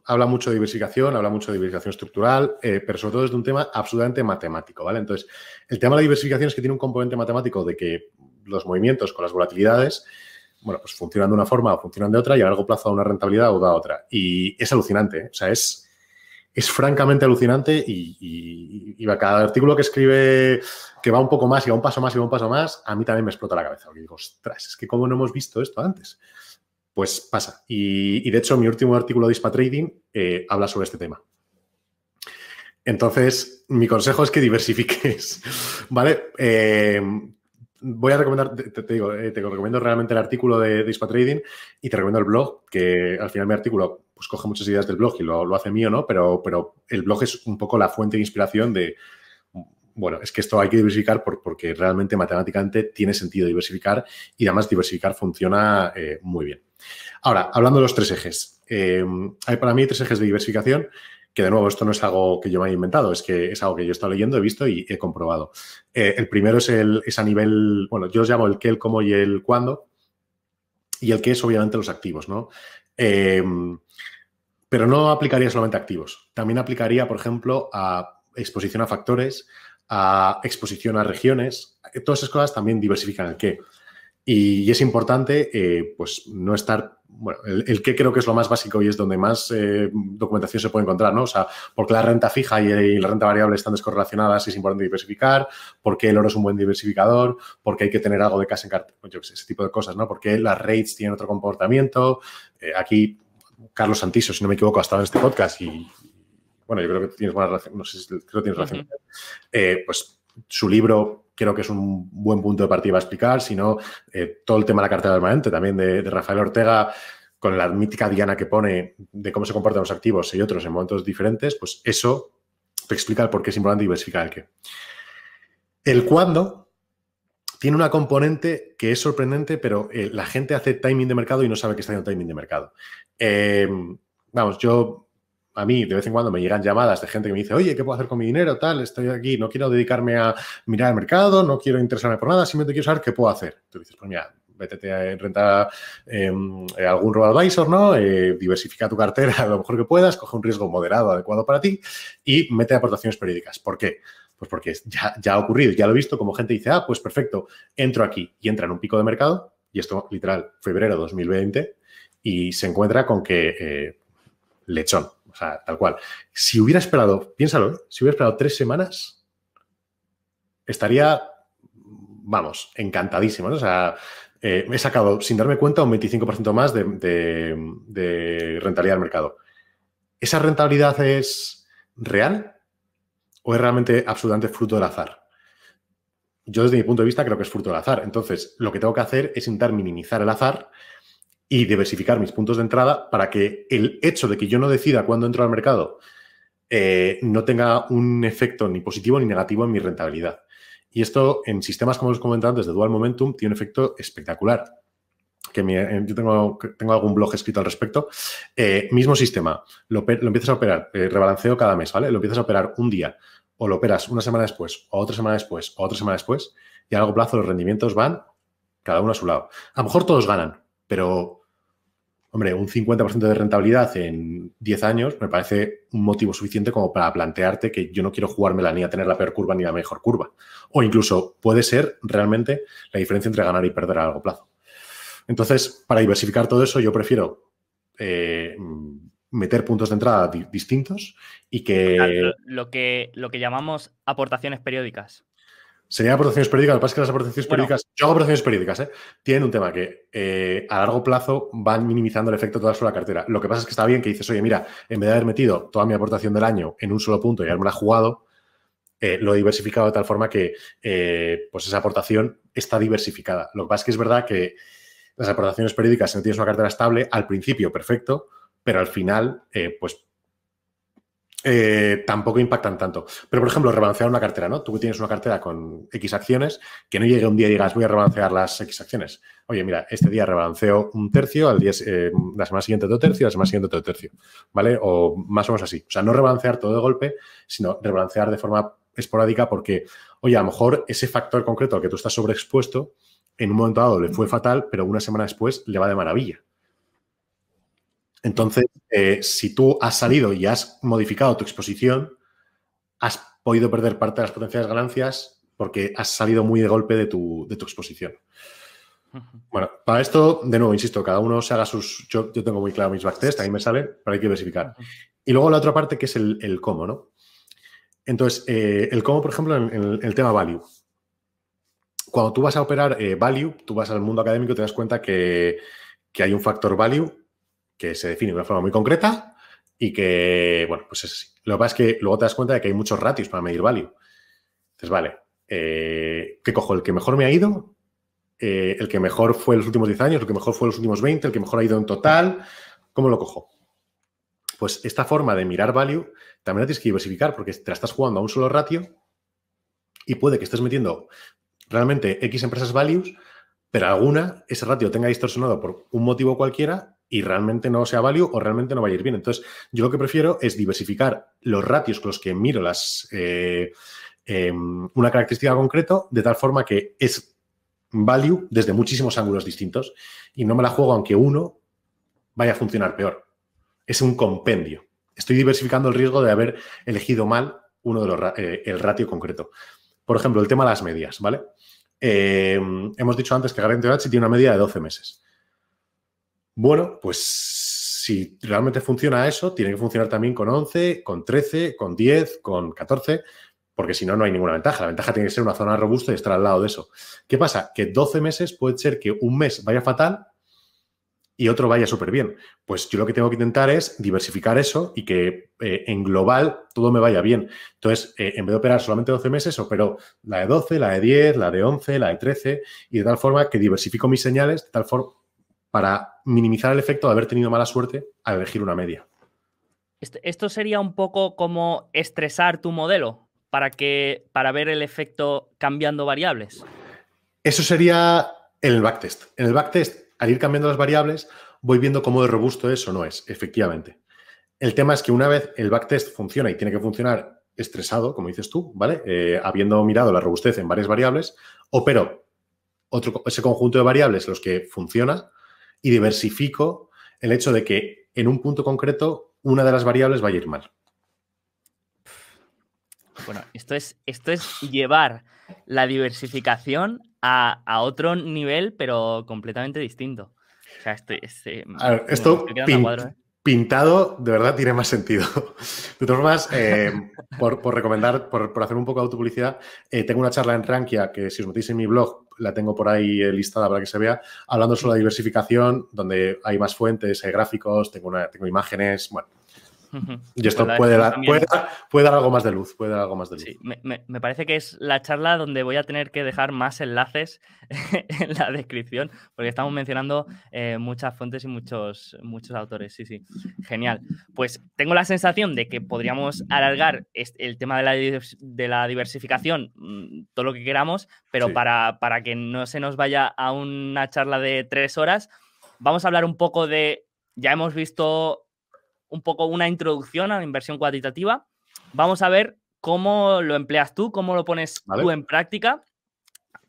habla mucho de diversificación, habla mucho de diversificación estructural, pero sobre todo es de un tema absolutamente matemático, ¿vale? Entonces, el tema de la diversificación es que tiene un componente matemático de que los movimientos con las volatilidades, bueno, pues funcionan de una forma o funcionan de otra y a largo plazo da una rentabilidad o da otra. Y es alucinante, o sea, es es francamente alucinante y, y, cada artículo que escribe que va un poco más y va un paso más y va un paso más, a mí también me explota la cabeza. Porque digo, ostras, es que cómo no hemos visto esto antes. Pues pasa. Y, de hecho, mi último artículo de Ispa Trading eh, habla sobre este tema. Entonces, mi consejo es que diversifiques, ¿vale? Eh, voy a recomendar, te, digo, eh, te recomiendo realmente el artículo de, de Trading y te recomiendo el blog, que al final mi artículo pues coge muchas ideas del blog y lo, hace mío, ¿no? Pero, pero el blog es un poco la fuente de inspiración de, bueno, es que esto hay que diversificar porque realmente matemáticamente tiene sentido diversificar y además diversificar funciona eh, muy bien. Ahora, hablando de los tres ejes, eh, hay para mí tres ejes de diversificación que de nuevo esto no es algo que yo me haya inventado, es que es algo que yo he estado leyendo, he visto y he comprobado. Eh, el primero es, el, es a nivel, bueno, yo os llamo el qué, el cómo y el cuándo, y el qué es obviamente los activos, ¿no? Em, pero no aplicaría solamente activos, también aplicaría, por ejemplo, a exposición a factores, a exposición a regiones, eh, todas esas cosas también diversifican el qué. Y, es importante, eh, pues, no estar. Bueno, el, que creo que es lo más básico y es donde más eh, documentación se puede encontrar, ¿no? O sea, porque la renta fija y, la renta variable están descorrelacionadas, es importante diversificar, porque el oro es un buen diversificador, porque hay que tener algo de casa en cartera, yo sé, ese tipo de cosas, ¿no? Porque las rates tienen otro comportamiento. Eh, aquí, Carlos Santiso, si no me equivoco, ha estado en este podcast y, bueno, yo creo que tienes buena relación, no sé, creo que tienes relación. pues su libro creo que es un buen punto de partida a explicar, sino eh, todo el tema de la cartera permanente, también de, Rafael Ortega, con la mítica diana que pone de cómo se comportan los activos y otros en momentos diferentes, pues eso te explica por qué es importante diversificar el qué. El cuándo tiene una componente que es sorprendente, pero eh, la gente hace timing de mercado y no sabe que está haciendo timing de mercado. Eh, vamos, yo a mí de vez en cuando me llegan llamadas de gente que me dice, oye, ¿qué puedo hacer con mi dinero? Tal, estoy aquí, no quiero dedicarme a mirar el mercado, no quiero interesarme por nada, simplemente quiero saber qué puedo hacer. Tú dices, pues mira, vete a rentar em, eh, algún advisor, ¿no? Eh, diversifica tu cartera lo mejor que puedas, coge un riesgo moderado, adecuado para ti y mete aportaciones periódicas. ¿Por qué? Pues porque ya, ha ocurrido, ya lo he visto, como gente dice, ah, pues perfecto, entro aquí y entra en un pico de mercado, y esto literal, febrero 2020, y se encuentra con que eh, lechón, o sea, tal cual. Si hubiera esperado, piénsalo, ¿eh? si hubiera esperado tres semanas, estaría, vamos, encantadísimo. O sea, eh, he sacado, sin darme cuenta, un 25% más de, de rentabilidad del mercado. ¿Esa rentabilidad es real o es realmente absolutamente fruto del azar? Yo desde mi punto de vista creo que es fruto del azar. Entonces, lo que tengo que hacer es intentar minimizar el azar y diversificar mis puntos de entrada para que el hecho de que yo no decida cuándo entro al mercado eh, no tenga un efecto ni positivo ni negativo en mi rentabilidad. Y esto en sistemas como los comentaba antes de Dual Momentum tiene un efecto espectacular. Que eh, yo tengo, tengo, algún blog escrito al respecto. Eh, mismo sistema, lo, empiezas a operar, rebalanceo cada mes, ¿vale? Lo empiezas a operar un día, o lo operas una semana después, o otra semana después, o otra semana después, y a largo plazo los rendimientos van cada uno a su lado. A lo mejor todos ganan, pero hombre, un 50% de rentabilidad en 10 años me parece un motivo suficiente como para plantearte que yo no quiero jugármela ni a tener la peor curva ni la mejor curva. O incluso puede ser realmente la diferencia entre ganar y perder a largo plazo. Entonces, para diversificar todo eso, yo prefiero eh, meter puntos de entrada distintos y que... Lo que... Lo que llamamos aportaciones periódicas. Serían aportaciones periódicas. Lo que pasa es que las aportaciones periódicas, yo hago aportaciones periódicas, ¿eh? tienen un tema que eh, a largo plazo van minimizando el efecto de toda la cartera. Lo que pasa es que está bien que dices, oye, mira, en vez de haber metido toda mi aportación del año en un solo punto y haberme la jugado, eh, lo he diversificado de tal forma que eh, pues esa aportación está diversificada. Lo que pasa es que es verdad que las aportaciones periódicas, si no tienes una cartera estable, al principio perfecto, pero al final, pues eh, tampoco impactan tanto. Pero, por ejemplo, rebalancear una cartera, ¿no? Tú tienes una cartera con X acciones, que no llegue un día y digas, voy a rebalancear las X acciones. Oye, mira, este día rebalanceo un tercio, al día, eh, la semana siguiente otro tercio, la semana siguiente otro tercio, ¿vale? O más o menos así. O sea, no rebalancear todo de golpe, sino rebalancear de forma esporádica porque, oye, a lo mejor ese factor concreto al que tú estás sobreexpuesto, en un momento dado le fue fatal, pero una semana después le va de maravilla. Entonces, eh, si tú has salido y has modificado tu exposición, has podido perder parte de las potenciales ganancias porque has salido muy de golpe de tu, exposición. Bueno, para esto, de nuevo, insisto, cada uno se haga sus... Yo, tengo muy claro mis backtests, ahí me sale, pero hay que verificar. Y luego la otra parte que es el, cómo, ¿no? Entonces, eh, el cómo, por ejemplo, en, el tema value. Cuando tú vas a operar eh, value, tú vas al mundo académico y te das cuenta que, que hay un factor value que se define de una forma muy concreta y que, bueno, pues es así. Lo que pasa es que luego te das cuenta de que hay muchos ratios para medir value. Entonces, vale, eh, ¿qué cojo? ¿El que mejor me ha ido? Eh, ¿El que mejor fue los últimos 10 años? ¿El que mejor fue los últimos 20? ¿El que mejor ha ido en total? ¿Cómo lo cojo? Pues esta forma de mirar value también la tienes que diversificar porque te la estás jugando a un solo ratio y puede que estés metiendo realmente X empresas values, pero alguna ese ratio tenga distorsionado por un motivo cualquiera y realmente no sea value o realmente no vaya a ir bien. Entonces, yo lo que prefiero es diversificar los ratios con los que miro las, eh, em, una característica concreta, de tal forma que es value desde muchísimos ángulos distintos y no me la juego aunque uno vaya a funcionar peor. Es un compendio. Estoy diversificando el riesgo de haber elegido mal uno de los, eh, el ratio concreto. Por ejemplo, el tema de las medias, ¿vale? Em, hemos dicho antes que Garantor H tiene una media de 12 meses. Bueno, pues si realmente funciona eso, tiene que funcionar también con 11, con 13, con 10, con 14, porque si no, no hay ninguna ventaja. La ventaja tiene que ser una zona robusta y estar al lado de eso. ¿Qué pasa? Que 12 meses puede ser que un mes vaya fatal y otro vaya súper bien. Pues yo lo que tengo que intentar es diversificar eso y que eh, en global todo me vaya bien. Entonces, eh, en vez de operar solamente 12 meses, opero la de 12, la de 10, la de 11, la de 13 y de tal forma que diversifico mis señales, de tal forma para minimizar el efecto de haber tenido mala suerte al elegir una media. Este, esto sería un poco como estresar tu modelo para, que, para ver el efecto cambiando variables. Eso sería en el backtest. En el backtest, al ir cambiando las variables, voy viendo cómo de robusto eso o no es, efectivamente. El tema es que una vez el backtest funciona y tiene que funcionar estresado, como dices tú, ¿vale? Eh, habiendo mirado la robustez en varias variables, o otro, ese conjunto de variables los que funciona, y diversifico el hecho de que en un punto concreto una de las variables va a ir mal. Bueno, esto es, esto es llevar la diversificación a, otro nivel, pero completamente distinto. O sea, esto ¿eh? pintado de verdad tiene más sentido. De todas formas, eh, por, recomendar, por, hacer un poco de autopublicidad, eh, tengo una charla en Rankia que si os metéis en mi blog la tengo por ahí listada para que se vea, hablando sobre la diversificación, donde hay más fuentes, hay gráficos, tengo, una, tengo imágenes, bueno, y esto puede, dar, puede, dar, algo más de luz. Puede algo más de me, parece que es la charla donde voy a tener que dejar más enlaces en la descripción, porque estamos mencionando eh, muchas fuentes y muchos, muchos autores. Sí, sí. Genial. Pues tengo la sensación de que podríamos alargar el tema de la, de la diversificación mm, todo lo que queramos, pero para, para que no se nos vaya a una charla de tres horas, vamos a hablar un poco de. Ya hemos visto un poco una introducción a la inversión cuantitativa. Vamos a ver cómo lo empleas tú, cómo lo pones tú en práctica,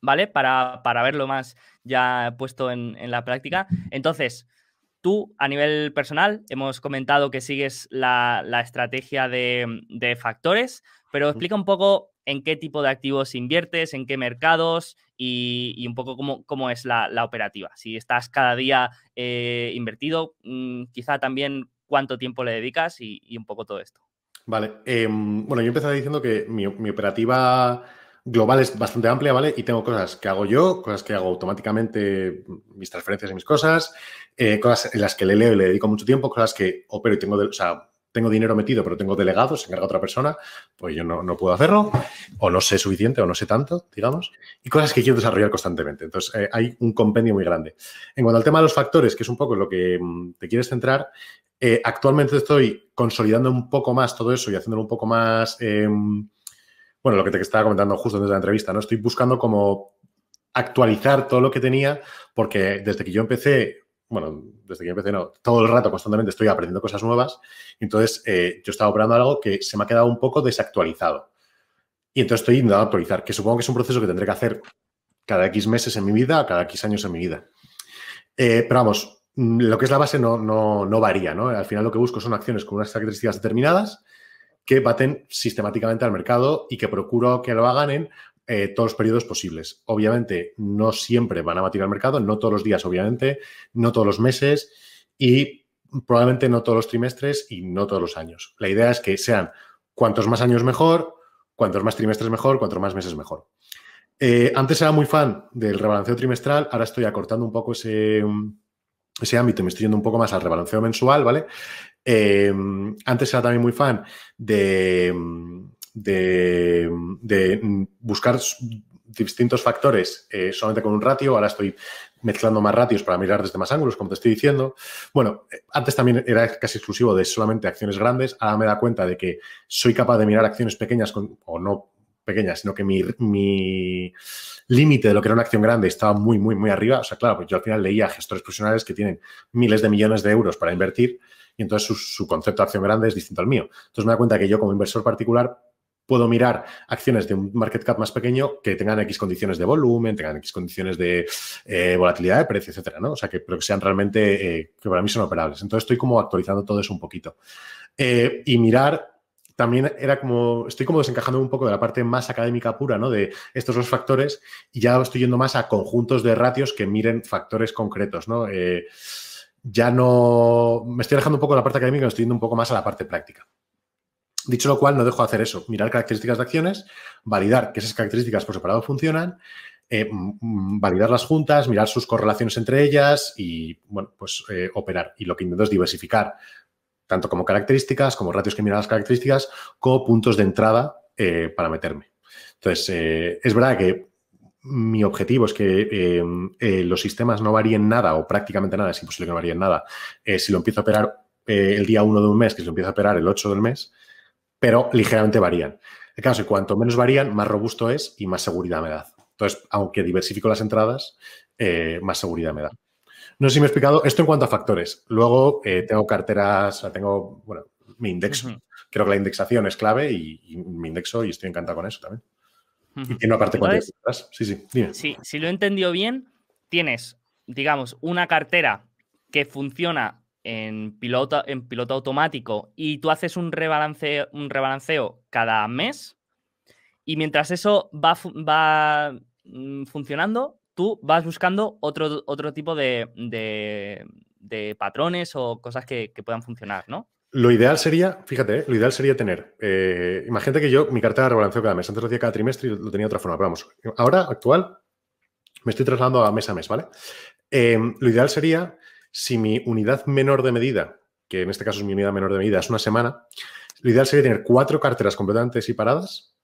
¿vale? Para, verlo más ya puesto en, la práctica. Entonces, tú a nivel personal, hemos comentado que sigues la, estrategia de, factores, pero explica un poco en qué tipo de activos inviertes, en qué mercados y, un poco cómo, cómo es la, operativa. Si estás cada día eh, invertido, mm, quizá también cuánto tiempo le dedicas y, un poco todo esto. Vale, em, bueno, yo empezaba diciendo que mi, operativa global es bastante amplia, ¿vale? Y tengo cosas que hago yo, cosas que hago automáticamente, mis transferencias y mis cosas, eh, cosas en las que le leo y le dedico mucho tiempo, cosas que opero y tengo, de, o sea, tengo dinero metido, pero tengo delegados, se encarga otra persona, pues yo no, puedo hacerlo, o no sé suficiente, o no sé tanto, digamos, y cosas que quiero desarrollar constantemente. Entonces, eh, hay un compendio muy grande. En cuanto al tema de los factores, que es un poco lo que mm, te quieres centrar, eh, actualmente estoy consolidando un poco más todo eso y haciéndolo un poco más, em, bueno, lo que te estaba comentando justo antes de la entrevista, ¿no? Estoy buscando como actualizar todo lo que tenía, porque desde que yo empecé bueno, desde que empecé, no, todo el rato constantemente estoy aprendiendo cosas nuevas. Entonces, eh, yo estaba operando algo que se me ha quedado un poco desactualizado. Y entonces estoy intentando actualizar, que supongo que es un proceso que tendré que hacer cada X meses en mi vida, cada X años en mi vida. Eh, pero vamos, mm, lo que es la base no, no, varía, ¿no? Al final lo que busco son acciones con unas características determinadas que baten sistemáticamente al mercado y que procuro que lo hagan en eh, todos los periodos posibles. Obviamente, no siempre van a batir al mercado, no todos los días, obviamente, no todos los meses y probablemente no todos los trimestres y no todos los años. La idea es que sean cuantos más años mejor, cuantos más trimestres mejor, cuantos más meses mejor. Eh, antes era muy fan del rebalanceo trimestral, ahora estoy acortando un poco ese, ese ámbito, me estoy yendo un poco más al rebalanceo mensual, ¿vale? Eh, antes era también muy fan de de, buscar distintos factores eh, solamente con un ratio. Ahora estoy mezclando más ratios para mirar desde más ángulos, como te estoy diciendo. Bueno, eh, antes también era casi exclusivo de solamente acciones grandes. Ahora me da cuenta de que soy capaz de mirar acciones pequeñas o no pequeñas, sino que mi, mi límite de lo que era una acción grande estaba muy, muy, muy arriba. O sea, claro, pues yo al final leía gestores profesionales que tienen miles de millones de euros para invertir y entonces su, su concepto de acción grande es distinto al mío. Entonces me da cuenta que yo como inversor particular puedo mirar acciones de un market cap más pequeño que tengan X condiciones de volumen, tengan X condiciones de eh, volatilidad de precio, etcétera, ¿no? O sea, que, pero que sean realmente, eh, que para mí son operables. Entonces estoy como actualizando todo eso un poquito. Eh, y mirar también era como, estoy como desencajando un poco de la parte más académica pura, ¿no? De estos dos factores y ya estoy yendo más a conjuntos de ratios que miren factores concretos, ¿no? ya no, me estoy alejando un poco de la parte académica, me estoy yendo un poco más a la parte práctica. Dicho lo cual, no dejo de hacer eso, mirar características de acciones, validar que esas características por separado funcionan, validar eh, validarlas juntas, mirar sus correlaciones entre ellas y, bueno, pues eh, operar. Y lo que intento es diversificar, tanto como características, como ratios que miran las características, como puntos de entrada eh, para meterme. Entonces, es verdad que mi objetivo es que los sistemas no varíen nada o prácticamente nada, es imposible que no varíen nada. si lo empiezo a operar el día 1 de un mes, que si lo empiezo a operar el 8 del mes, pero ligeramente varían. El caso es cuanto menos varían, más robusto es y más seguridad me da. Entonces, aunque diversifico las entradas, eh, más seguridad me da. No sé si me he explicado esto en cuanto a factores. Luego eh, tengo carteras, tengo, bueno, mi indexo. Creo que la indexación es clave y, mi indexo y estoy encantado con eso también. Y tiene una parte cuantitativa. Sí, sí, Sí, si lo he entendido bien, tienes, digamos, una cartera que funciona en piloto, en piloto automático y tú haces un, rebalanceo, un rebalanceo cada mes y mientras eso va, va mm, funcionando, tú vas buscando otro, otro tipo de, patrones o cosas que, puedan funcionar, ¿no? Lo ideal sería, fíjate, ¿eh? lo ideal sería tener, eh, imagínate que yo mi carta de rebalanceo cada mes, antes lo hacía cada trimestre y lo tenía de otra forma, pero vamos, ahora actual me estoy trasladando a mes a mes, ¿vale? Em, lo ideal sería si mi unidad menor de medida, que en este caso es mi unidad menor de medida, es una semana, lo ideal sería tener cuatro carteras completamente separadas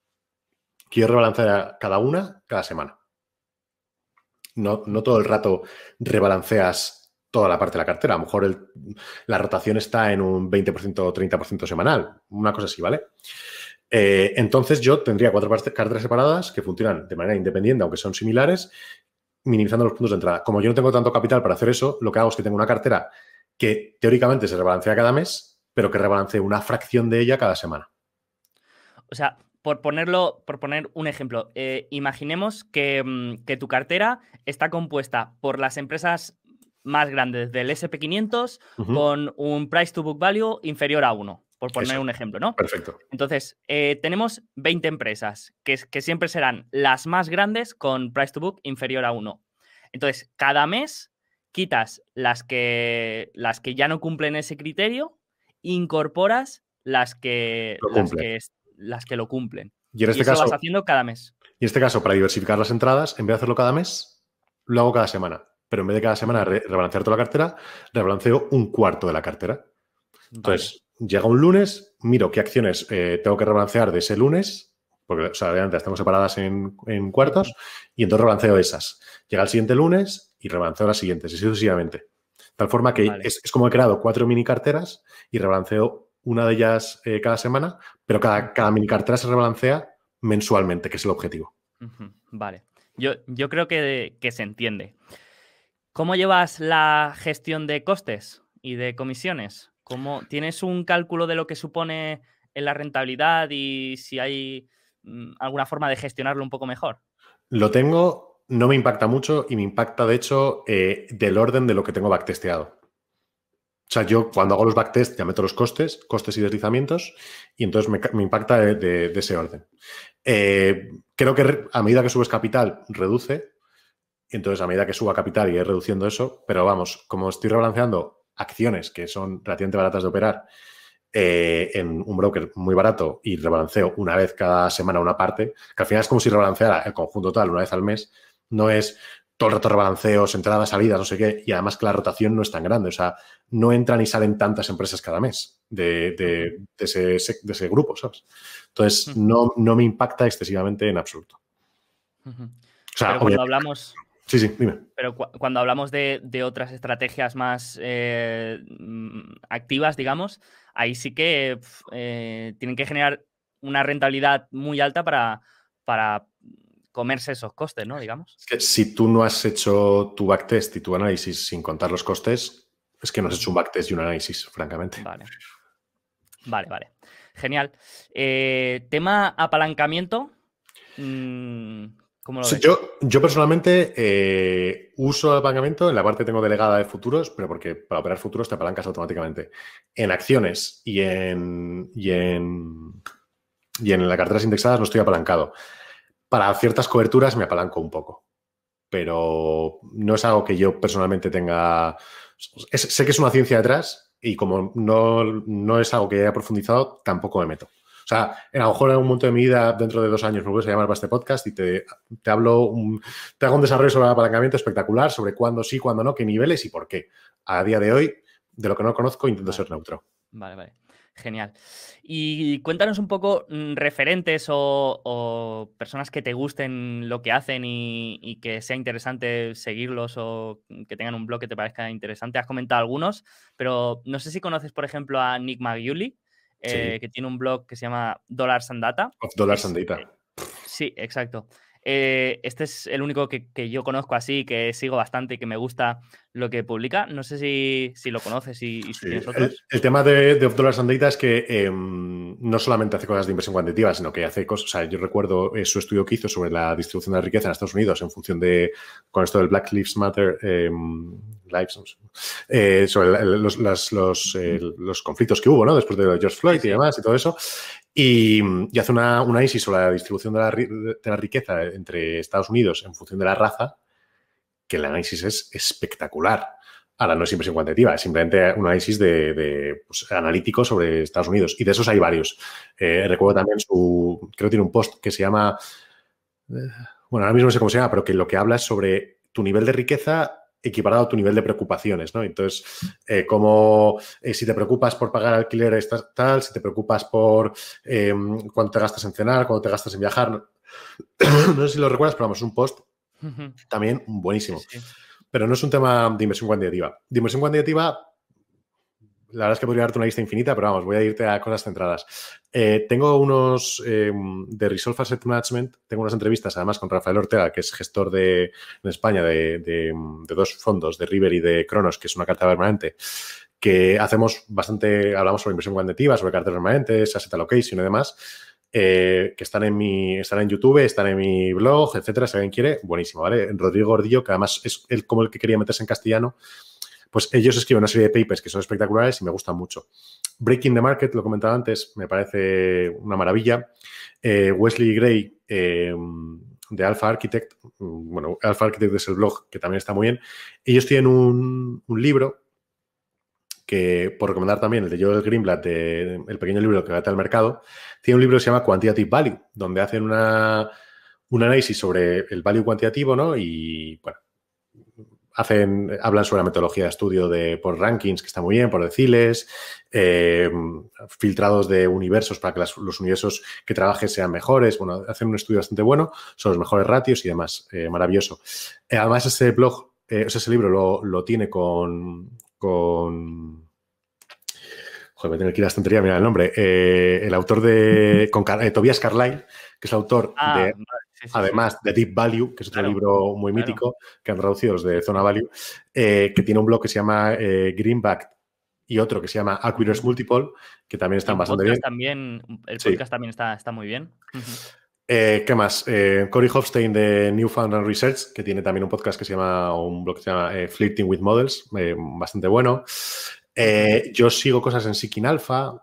que yo rebalanceara cada una cada semana. No, todo el rato rebalanceas toda la parte de la cartera. A lo mejor la rotación está en un 20% o 30% semanal, una cosa así, ¿vale? Eh, entonces yo tendría cuatro carteras separadas que funcionan de manera independiente, aunque son similares, minimizando los puntos de entrada. Como yo no tengo tanto capital para hacer eso, lo que hago es que tengo una cartera que teóricamente se rebalancea cada mes, pero que rebalance una fracción de ella cada semana. O sea, por ponerlo, por poner un ejemplo, eh, imaginemos mm, que, tu cartera está compuesta por las empresas más grandes del SP500 con un price to book value inferior a 1 por poner un ejemplo, ¿no? Perfecto. Entonces, eh, tenemos 20 empresas que, que, siempre serán las más grandes con price to book inferior a uno. Entonces, cada mes quitas las que, las que ya no cumplen ese criterio, incorporas las que, las que, lo cumplen. Y en este eso vas haciendo cada mes. Y en este caso, para diversificar las entradas, en vez de hacerlo cada mes, lo hago cada semana. Pero en vez de cada semana rebalancear toda la cartera, rebalanceo un cuarto de la cartera. Entonces, llega un lunes, miro qué acciones eh, tengo que rebalancear de ese lunes, porque o sea, estamos separadas en, cuartos, y entonces rebalanceo esas. Llega el siguiente lunes y rebalanceo las siguientes, y sucesivamente. Tal forma que es, como he creado cuatro mini carteras y rebalanceo una de ellas eh, cada semana, pero cada, cada mini cartera se rebalancea mensualmente, que es el objetivo. Vale. Yo, yo creo que, que se entiende. ¿Cómo llevas la gestión de costes y de comisiones? ¿Cómo, ¿Tienes un cálculo de lo que supone en la rentabilidad y si hay mm, alguna forma de gestionarlo un poco mejor? Lo tengo, no me impacta mucho y me impacta, de hecho, eh, del orden de lo que tengo backtesteado. O sea, yo cuando hago los backtests ya meto los costes, costes y deslizamientos, y entonces me, impacta de, ese orden. Eh, creo que a medida que subes capital, reduce. entonces, a medida que suba capital, iré reduciendo eso. Pero vamos, como estoy rebalanceando acciones que son relativamente baratas de operar eh, en un broker muy barato y rebalanceo una vez cada semana una parte, que al final es como si rebalanceara el conjunto total una vez al mes, no es todo el rato rebalanceos, entradas, salidas, no sé qué, y además que la rotación no es tan grande, o sea, no entran y salen tantas empresas cada mes de, ese, grupo, ¿sabes? Entonces, no, no me impacta excesivamente en absoluto. O sea, cuando hablamos Sí, sí, dime. Pero cuando hablamos de, otras estrategias más eh, mm, activas, digamos, ahí sí que eh, tienen que generar una rentabilidad muy alta para, para comerse esos costes, ¿no? Digamos. Es que si tú no has hecho tu backtest y tu análisis sin contar los costes, es que no has hecho un backtest y un análisis, francamente. Vale. Vale, Genial. Eh, tema apalancamiento. Mm, yo, yo, personalmente eh, uso el apalancamiento en la parte tengo delegada de futuros, pero porque para operar futuros te apalancas automáticamente. En acciones y en, y en, las carteras indexadas no estoy apalancado. Para ciertas coberturas me apalanco un poco, pero no es algo que yo personalmente tenga... sé que es una ciencia detrás y como no, no es algo que haya profundizado, tampoco me meto. O sea, a lo mejor en un momento de mi vida, dentro de dos años, me voy a llamar para este podcast y te, te hablo, te hago un desarrollo sobre el apalancamiento espectacular, sobre cuándo sí, cuándo no, qué niveles y por qué. A día de hoy, de lo que no conozco, intento ser neutro. Vale, vale. Genial. Y cuéntanos un poco mm, referentes o, personas que te gusten lo que hacen y, que sea interesante seguirlos o que tengan un blog que te parezca interesante. Has comentado algunos, pero no sé si conoces, por ejemplo, a Nick Magiuli. Eh, que tiene un blog que se llama Dollars and Data. Of Dollars and Data. Sí, exacto. Eh, este es el único que, yo conozco así, que sigo bastante y que me gusta lo que publica. No sé si, si lo conoces y, si tienes otros. El, tema de, de Of Dollars and Data es que em, no solamente hace cosas de inversión cuantitativa, sino que hace cosas. O sea, yo recuerdo eh, su estudio que hizo sobre la distribución de la riqueza en Estados Unidos en función de. con esto del Black Lives Matter. Em, eh, sobre los, los, los, conflictos que hubo, ¿no? Después de George Floyd y demás y todo eso. Mm, y, hace una, análisis sobre la distribución de la, riqueza entre Estados Unidos en función de la raza, que el análisis es espectacular. Ahora, no es impresión cuantitativa, es simplemente un análisis de, pues, analítico sobre Estados Unidos. Y de esos hay varios. Eh, recuerdo también su, creo que tiene un post que se llama, eh, bueno, ahora mismo no sé cómo se llama, pero que lo que habla es sobre tu nivel de riqueza equiparado a tu nivel de preocupaciones, ¿no? Entonces, eh, como eh, si te preocupas por pagar alquiler, estás, tal, si te preocupas por em, cuánto te gastas en cenar, cuánto te gastas en viajar, no, sé si lo recuerdas, pero vamos, un post también buenísimo. Pero no es un tema de inversión cuantitativa. De inversión cuantitativa la verdad es que podría darte una lista infinita, pero vamos, voy a irte a cosas centradas. Eh, tengo unos em, de Resolve Asset Management, tengo unas entrevistas además con Rafael Ortega, que es gestor de, en España de, de, dos fondos, de River y de Cronos, que es una carta permanente, que hacemos bastante, hablamos sobre inversión cuantitativa, sobre cartas permanentes, asset allocation y demás. Eh, que están en mi, en YouTube, están en mi blog, etcétera, si alguien quiere, buenísimo, ¿vale? Rodrigo Ordillo, que además es el, como el que quería meterse en castellano, pues ellos escriben una serie de papers que son espectaculares y me gustan mucho. Breaking the Market, lo comentaba antes, me parece una maravilla. Eh, Wesley Gray, eh, de Alpha Architect, mm, bueno, Alpha Architect es el blog que también está muy bien. Ellos tienen un, libro que, por recomendar también, el de Joel Greenblatt, el pequeño libro que trata el mercado, tiene un libro que se llama Quantitative Value, donde hacen una, un análisis sobre el value cuantitativo, ¿no? Y, bueno, hacen, hablan sobre la metodología de estudio de, por rankings, que está muy bien, por deciles, eh, filtrados de universos para que los universos que trabaje sean mejores. Bueno, hacen un estudio bastante bueno son los mejores ratios y demás. Eh, maravilloso. Eh, además, ese blog, ese libro lo, tiene con, con Joder, voy a tener que ir a la estantería, mira el nombre. el autor de. Con, Tobias Carlyle, que es el autor ah, de. Además de Deep Value, que es otro libro muy mítico que han traducido desde de Zona Value, eh, que tiene un blog que se llama eh, Greenback y otro que se llama Acquirers Multiple, que también están bastante bien. También, el podcast también está, está muy bien. Eh, ¿Qué más? Cory Corey Hofstein de Newfoundland Research, que tiene también un podcast que se llama, un blog que se llama with Models, bastante bueno. yo sigo cosas en Seeking Alpha,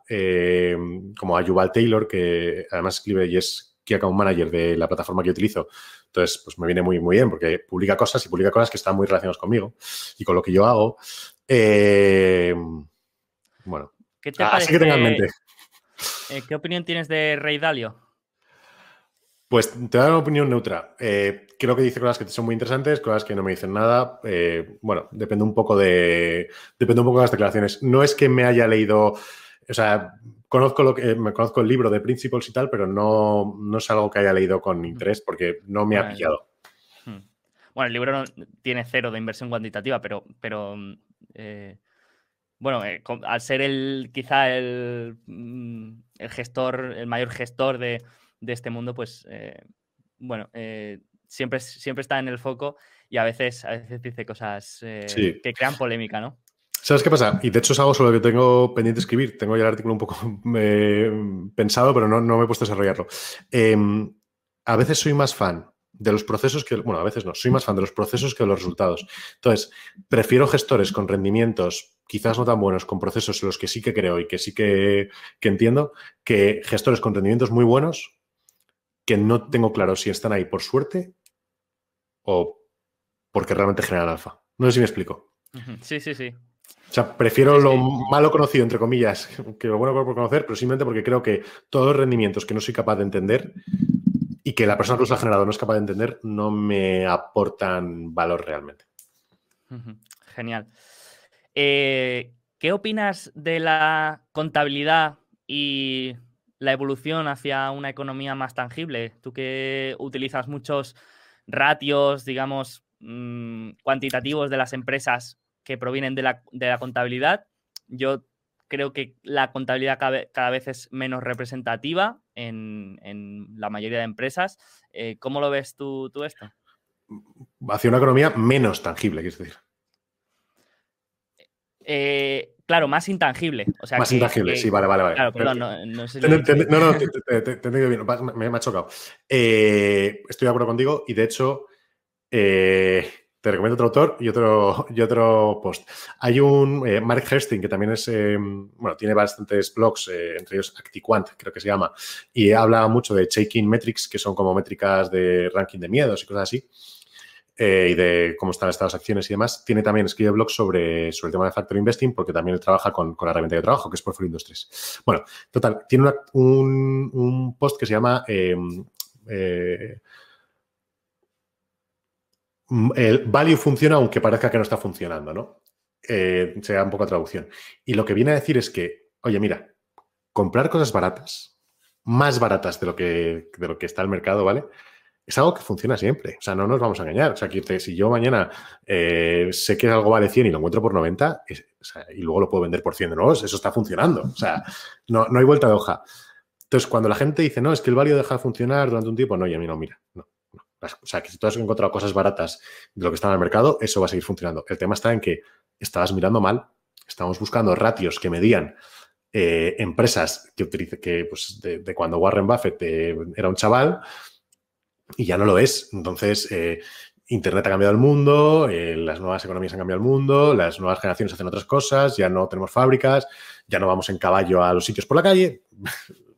como a Taylor, que además escribe y es como Manager de la plataforma que utilizo. Entonces, pues me viene muy, muy bien porque publica cosas y publica cosas que están muy relacionadas conmigo y con lo que yo hago. Eh, bueno, así que tenga en mente. Eh, ¿Qué opinión tienes de Rey Dalio? Pues te da una opinión neutra. Eh, creo que dice cosas que son muy interesantes, cosas que no me dicen nada. bueno, depende un poco de. Depende un poco de las declaraciones. No es que me haya leído. O sea, conozco, lo que, eh, me conozco el libro de Principles y tal, pero no, es algo que haya leído con mm. interés porque no me ha pillado. Hmm. Bueno, el libro no, tiene cero de inversión cuantitativa, pero, pero mm, eh, bueno, eh, al ser el quizá el, mm, el, gestor, el mayor gestor de, este mundo, pues bueno, siempre, siempre está en el foco y a veces, a dice cosas que crean polémica, ¿no? ¿Sabes qué pasa? Y de hecho es algo sobre lo que tengo pendiente de escribir. Tengo ya el artículo un poco eh, pensado, pero no, me he puesto a desarrollarlo. Em, a veces soy más fan de los procesos que, bueno, a veces no, soy más fan de los procesos que de los resultados. Entonces, prefiero gestores con rendimientos quizás no tan buenos, con procesos en los que sí que creo y que sí que, que entiendo, que gestores con rendimientos muy buenos que no tengo claro si están ahí por suerte o porque realmente generan alfa. No sé si me explico. Sí, sí, sí. O sea, prefiero lo malo conocido, entre comillas, que lo bueno por conocer, pero simplemente porque creo que todos los rendimientos que no soy capaz de entender y que la persona que los ha generado no es capaz de entender, no me aportan valor realmente. Genial. Eh, ¿Qué opinas de la contabilidad y la evolución hacia una economía más tangible? Tú que utilizas muchos ratios, digamos, mm, cuantitativos de las empresas, que provienen de la, de la contabilidad. Yo creo que la contabilidad cada, vez es menos representativa en, en la mayoría de empresas. Eh, ¿Cómo lo ves tú, tú esto? Hacia una economía menos tangible, quieres decir. Eh, claro, más intangible. más intangible, sí, vale, vale, vale. Claro, no, no sé. bien, me, me, ha chocado. Eh, estoy de acuerdo contigo y de hecho, eh, te recomiendo otro autor y otro, y otro post. Hay un eh, Mark Hesting que también es, eh, bueno, tiene bastantes blogs, eh, entre ellos ActiQuant, creo que se llama, y habla mucho de shaking metrics, que son como métricas de ranking de miedos y cosas así, y de cómo están estas acciones y demás. Tiene también, escribe blogs sobre, sobre el tema de factor investing, porque también trabaja con, con la herramienta de trabajo, que es Portfolio Industries. Bueno, total, tiene un, post que se llama... Mm, el value funciona aunque parezca que no está funcionando, ¿no? Eh, Se da un poco traducción. Y lo que viene a decir es que, oye, mira, comprar cosas baratas, más baratas de lo que, de lo que está el mercado, ¿vale? Es algo que funciona siempre. O sea, no nos vamos a engañar. O sea, que si yo mañana eh, sé que algo vale 100 y lo encuentro por 90 y luego lo puedo vender por 100 de nuevo, eso está funcionando. O sea, no, no hay vuelta de hoja. Entonces, cuando la gente dice, no, es que el value deja de funcionar durante un tiempo, no, y a mí no, mira, no o sea, que si tú has encontrado cosas baratas de lo que está en el mercado, eso va a seguir funcionando. El tema está en que estabas mirando mal, estamos buscando ratios que medían eh, empresas que, que pues, de, cuando Warren Buffett eh, era un chaval y ya no lo es. Entonces, eh, Internet ha cambiado el mundo, las nuevas economías han cambiado el mundo, las nuevas generaciones hacen otras cosas, ya no tenemos fábricas, ya no vamos en caballo a los sitios por la calle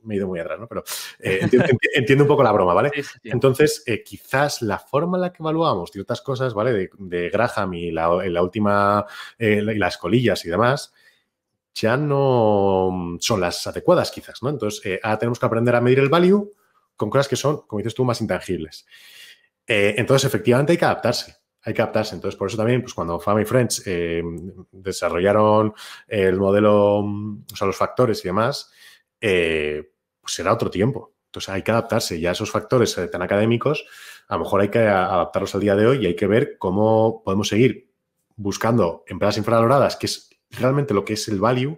me he ido muy atrás, ¿no? Pero eh, entiendo, un poco la broma, ¿vale? Entonces, eh, quizás la forma en la que evaluamos ciertas cosas, ¿vale? De, Graham y la, última, eh, y las colillas y demás, ya no mm, son las adecuadas, quizás, ¿no? Entonces, ahora tenemos que aprender a medir el value con cosas que son, como dices tú, más intangibles. entonces, efectivamente, hay que adaptarse hay que adaptarse. Entonces, por eso también, pues cuando Family Friends desarrollaron el modelo, mm, o sea, los factores y demás, eh, pues será otro tiempo. Entonces hay que adaptarse ya a esos factores tan académicos, a lo mejor hay que adaptarlos al día de hoy y hay que ver cómo podemos seguir buscando empresas infravaloradas, que es realmente lo que es el value,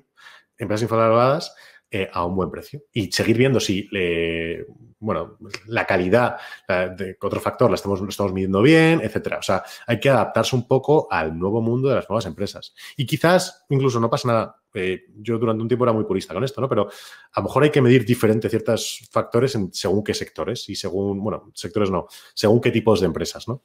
empresas infravaloradas eh, a un buen precio. Y seguir viendo si bueno, la calidad de otro factor la estamos, estamos midiendo bien, etcétera. O sea, hay que adaptarse un poco al nuevo mundo de las nuevas empresas. Y quizás incluso no pasa nada. Eh, yo durante un tiempo era muy purista con esto, ¿no? Pero a lo mejor hay que medir diferentes ciertos factores según qué sectores y según, bueno, sectores no, según qué tipos de empresas, ¿no?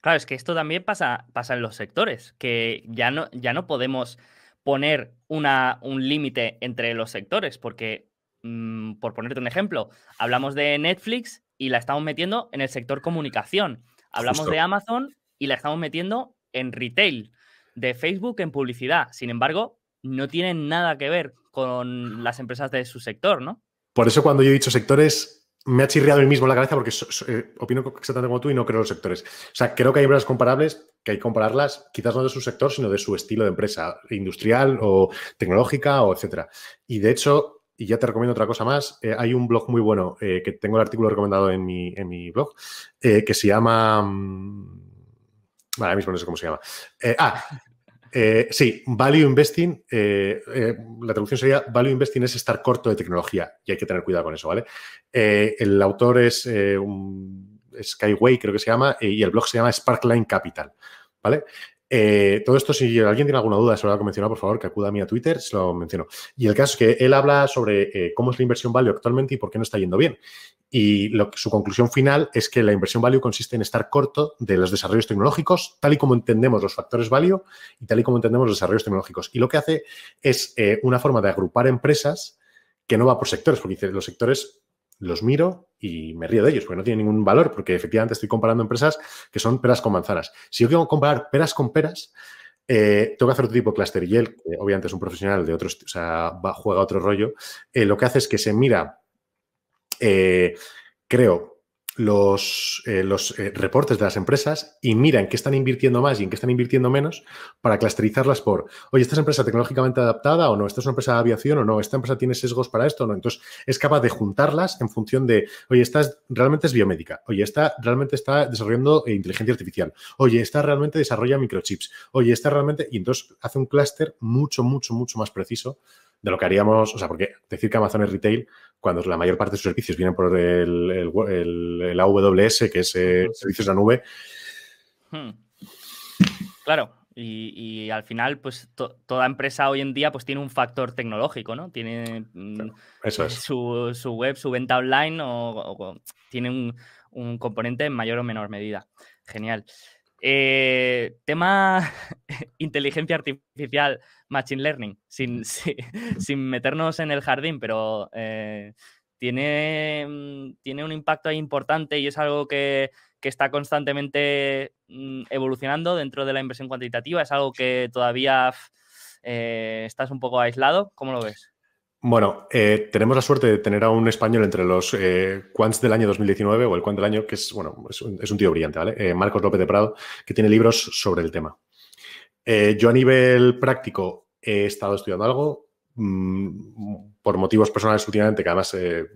Claro, es que esto también pasa, pasa en los sectores, que ya no, ya no podemos poner una, un límite entre los sectores, porque Mm, por ponerte un ejemplo, hablamos de Netflix y la estamos metiendo en el sector comunicación. Hablamos de Amazon y la estamos metiendo en retail, de Facebook en publicidad. Sin embargo, no tienen nada que ver con las empresas de su sector, ¿no? Por eso cuando yo he dicho sectores, me ha chirriado el mismo la cabeza porque eh, opino exactamente como tú y no creo los sectores. O sea, creo que hay empresas comparables que hay que compararlas, quizás no de su sector, sino de su estilo de empresa, industrial o tecnológica o etcétera. Y de hecho, y ya te recomiendo otra cosa más. Eh, hay un blog muy bueno eh, que tengo el artículo recomendado en mi, blog eh, que se llama. Mm, vale, ahora mismo no sé cómo se llama. ah, sí, Value Investing. la traducción sería Value Investing es estar corto de tecnología y hay que tener cuidado con eso, ¿vale? el autor es un Skyway, creo que se llama, y el blog se llama Sparkline Capital, ¿vale? Eh, todo esto, si alguien tiene alguna duda se lo que mencionar, por favor, que acuda a mí a Twitter, se lo menciono. Y el caso es que él habla sobre eh, cómo es la inversión value actualmente y por qué no está yendo bien. Y su conclusión final es que la inversión value consiste en estar corto de los desarrollos tecnológicos, tal y como entendemos los factores value y tal y como entendemos los desarrollos tecnológicos. Y lo que hace es eh, una forma de agrupar empresas que no va por sectores, porque dice, los sectores los miro y me río de ellos, porque no tienen ningún valor, porque efectivamente estoy comparando empresas que son peras con manzanas. Si yo quiero comparar peras con peras, eh, tengo que hacer otro tipo de cluster. Y él, que obviamente es un profesional de otros, o sea, juega otro rollo, eh, lo que hace es que se mira, eh, creo, los, eh, los eh, reportes de las empresas y mira en qué están invirtiendo más y en qué están invirtiendo menos para clusterizarlas por, oye, esta es empresa tecnológicamente adaptada o no, esta es una empresa de aviación o no, esta empresa tiene sesgos para esto o no. Entonces, es capaz de juntarlas en función de, oye, esta realmente es biomédica, oye, esta realmente está desarrollando eh, inteligencia artificial, oye, esta realmente desarrolla microchips, oye, esta realmente... Y entonces hace un clúster mucho, mucho, mucho más preciso de lo que haríamos, o sea, porque decir que Amazon es retail cuando la mayor parte de sus servicios vienen por el, el, AWS, que es eh, servicios de la nube. Hmm. Claro, y, al final, pues toda empresa hoy en día pues tiene un factor tecnológico, ¿no? Tiene mm, su, web, su venta online o, tiene un, componente en mayor o menor medida. Genial. Eh, tema inteligencia artificial, machine learning, sin, mm. sin, meternos en el jardín, pero eh, tiene, mm, tiene un impacto importante y es algo que, está constantemente mm, evolucionando dentro de la inversión cuantitativa. Es algo que todavía eh, estás un poco aislado. ¿Cómo lo ves? Bueno, eh, tenemos la suerte de tener a un español entre los quants del año 2019 o el quant del año, que es, bueno, es un, tío brillante, ¿vale? Marcos López de Prado, que tiene libros sobre el tema. Eh, yo a nivel práctico he estado estudiando algo mm, por motivos personales últimamente, que además eh,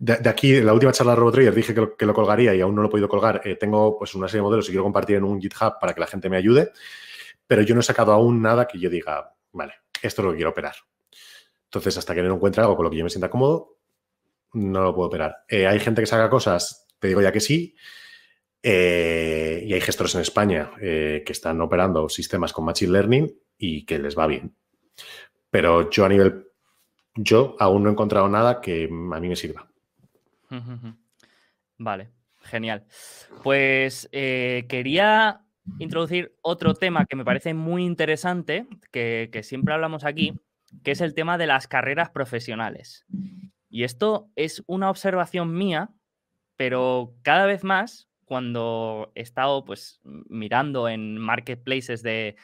de, aquí, en la última charla de RoboTrader dije que lo, colgaría y aún no lo he podido colgar. Eh, tengo pues una serie de modelos y quiero compartir en un GitHub para que la gente me ayude, pero yo no he sacado aún nada que yo diga, vale, esto es lo que quiero operar. Entonces, hasta que no encuentre algo con lo que yo me sienta cómodo, no lo puedo operar. hay gente que saca cosas, te digo ya que sí, eh, y hay gestores en España eh, que están operando sistemas con Machine Learning y que les va bien. Pero yo a nivel, yo aún no he encontrado nada que a mí me sirva. Vale, genial. Pues eh, quería introducir otro tema que me parece muy interesante, que siempre hablamos aquí, que es el tema de las carreras profesionales. Y esto es una observación mía, pero cada vez más cuando he estado pues mirando en marketplaces de,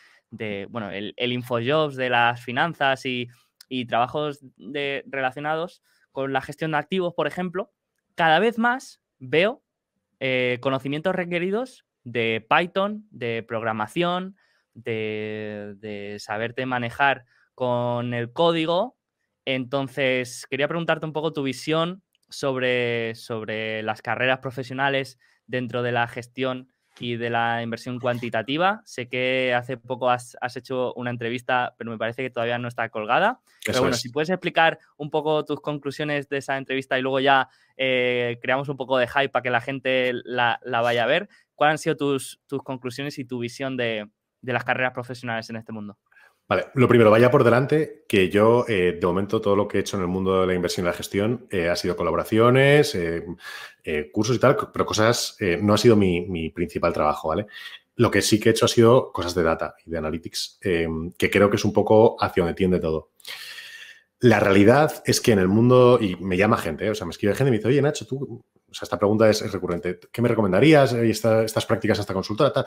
bueno, el, el, InfoJobs de las finanzas y, trabajos relacionados con la gestión de activos, por ejemplo, cada vez más veo eh, conocimientos requeridos de Python, de programación, de, saberte manejar con el código. Entonces, quería preguntarte un poco tu visión sobre, sobre las carreras profesionales dentro de la gestión y de la inversión cuantitativa. Sé que hace poco has, hecho una entrevista, pero me parece que todavía no está colgada. pero bueno, si puedes explicar un poco tus conclusiones de esa entrevista y luego ya eh, creamos un poco de hype para que la gente la, vaya a ver. ¿Cuáles han sido tus, tus conclusiones y tu visión de las carreras profesionales en este mundo? Vale, lo primero, vaya por delante que yo, eh, de momento, todo lo que he hecho en el mundo de la inversión y la gestión eh, ha sido colaboraciones, eh, cursos y tal, pero cosas, no ha sido mi, principal trabajo, ¿vale? Lo que sí que he hecho ha sido cosas de data y de analytics, que creo que es un poco hacia donde tiende todo. La realidad es que en el mundo, y me llama gente, o sea, me escribe gente y me dice, oye, Nacho, tú, o sea, esta pregunta es, recurrente, ¿qué me recomendarías? estas prácticas, esta consulta, tal.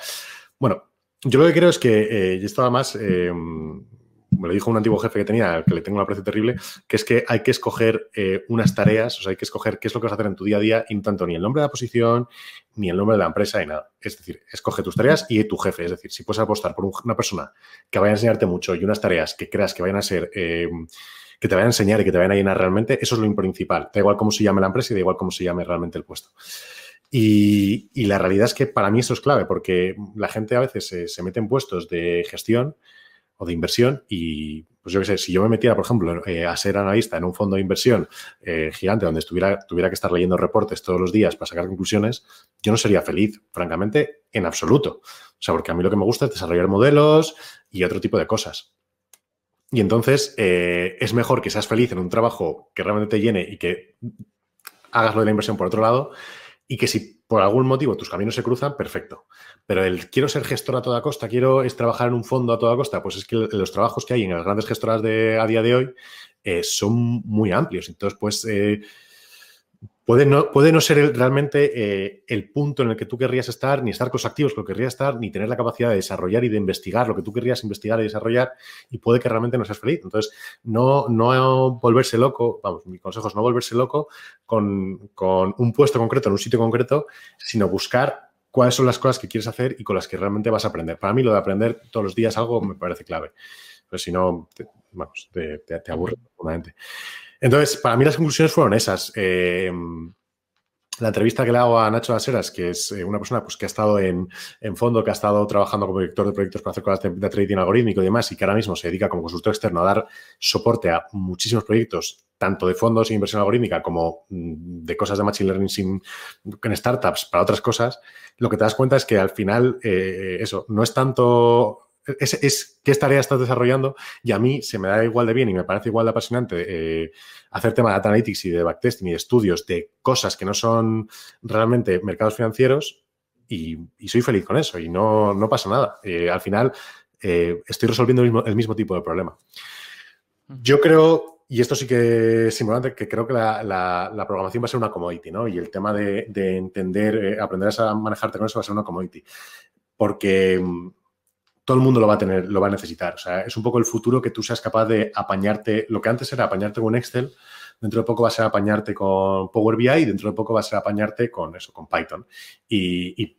Bueno, yo lo que creo es que, eh, y esto además, eh, me lo dijo un antiguo jefe que tenía, que le tengo un aprecio terrible, que es que hay que escoger eh, unas tareas, o sea, hay que escoger qué es lo que vas a hacer en tu día a día, y no tanto ni el nombre de la posición, ni el nombre de la empresa, ni nada. Es decir, escoge tus tareas y tu jefe. Es decir, si puedes apostar por una persona que vaya a enseñarte mucho y unas tareas que creas que vayan a ser que te vayan a enseñar y que te vayan a llenar realmente, eso es lo principal. Da igual cómo se llame la empresa y da igual cómo se llame realmente el puesto. Y, la realidad es que para mí eso es clave, porque la gente a veces se, mete en puestos de gestión o de inversión y, pues yo qué sé, si yo me metiera, por ejemplo, eh, a ser analista en un fondo de inversión eh, gigante donde estuviera, tuviera que estar leyendo reportes todos los días para sacar conclusiones, yo no sería feliz, francamente, en absoluto. O sea, porque a mí lo que me gusta es desarrollar modelos y otro tipo de cosas. Y entonces eh, es mejor que seas feliz en un trabajo que realmente te llene y que hagas lo de la inversión por otro lado, y que si por algún motivo tus caminos se cruzan, perfecto. Pero el quiero ser gestor a toda costa, quiero es trabajar en un fondo a toda costa, pues es que los trabajos que hay en las grandes gestoras de, a día de hoy eh, son muy amplios. Entonces, pues... Eh, Puede no, puede no ser realmente eh, el punto en el que tú querrías estar, ni estar con los activos que querrías estar, ni tener la capacidad de desarrollar y de investigar lo que tú querrías investigar y desarrollar, y puede que realmente no seas feliz. Entonces, no, volverse loco, vamos, mi consejo es no volverse loco con, un puesto concreto, en un sitio concreto, sino buscar cuáles son las cosas que quieres hacer y con las que realmente vas a aprender. Para mí, lo de aprender todos los días algo me parece clave. Pero pues si no, vamos, te, te aburre profundamente. Entonces, para mí las conclusiones fueron esas. Eh, la entrevista que le hago a Nacho Laseras, que es eh, una persona pues, que ha estado en, fondo, que ha estado trabajando como director de proyectos para hacer cosas de, trading algorítmico y demás, y que ahora mismo se dedica como consultor externo a dar soporte a muchísimos proyectos, tanto de fondos e inversión algorítmica como mm, de cosas de machine learning sin, en startups para otras cosas, lo que te das cuenta es que al final eh, eso no es tanto es, qué tarea estás desarrollando y a mí se me da igual de bien y me parece igual de apasionante eh, hacer tema de analytics y de backtesting y de estudios de cosas que no son realmente mercados financieros y, soy feliz con eso y no, pasa nada. Eh, al final eh, estoy resolviendo el mismo, tipo de problema. Yo creo, y esto sí que es importante, que creo que la, programación va a ser una commodity, ¿no? Y el tema de, entender, aprender a manejarte con eso va a ser una commodity. Porque mm, todo el mundo lo va a tener, lo va a necesitar. O sea, es un poco el futuro que tú seas capaz de apañarte, lo que antes era apañarte con Excel, dentro de poco va a ser apañarte con Power BI y dentro de poco va a ser apañarte con eso, con Python. Y,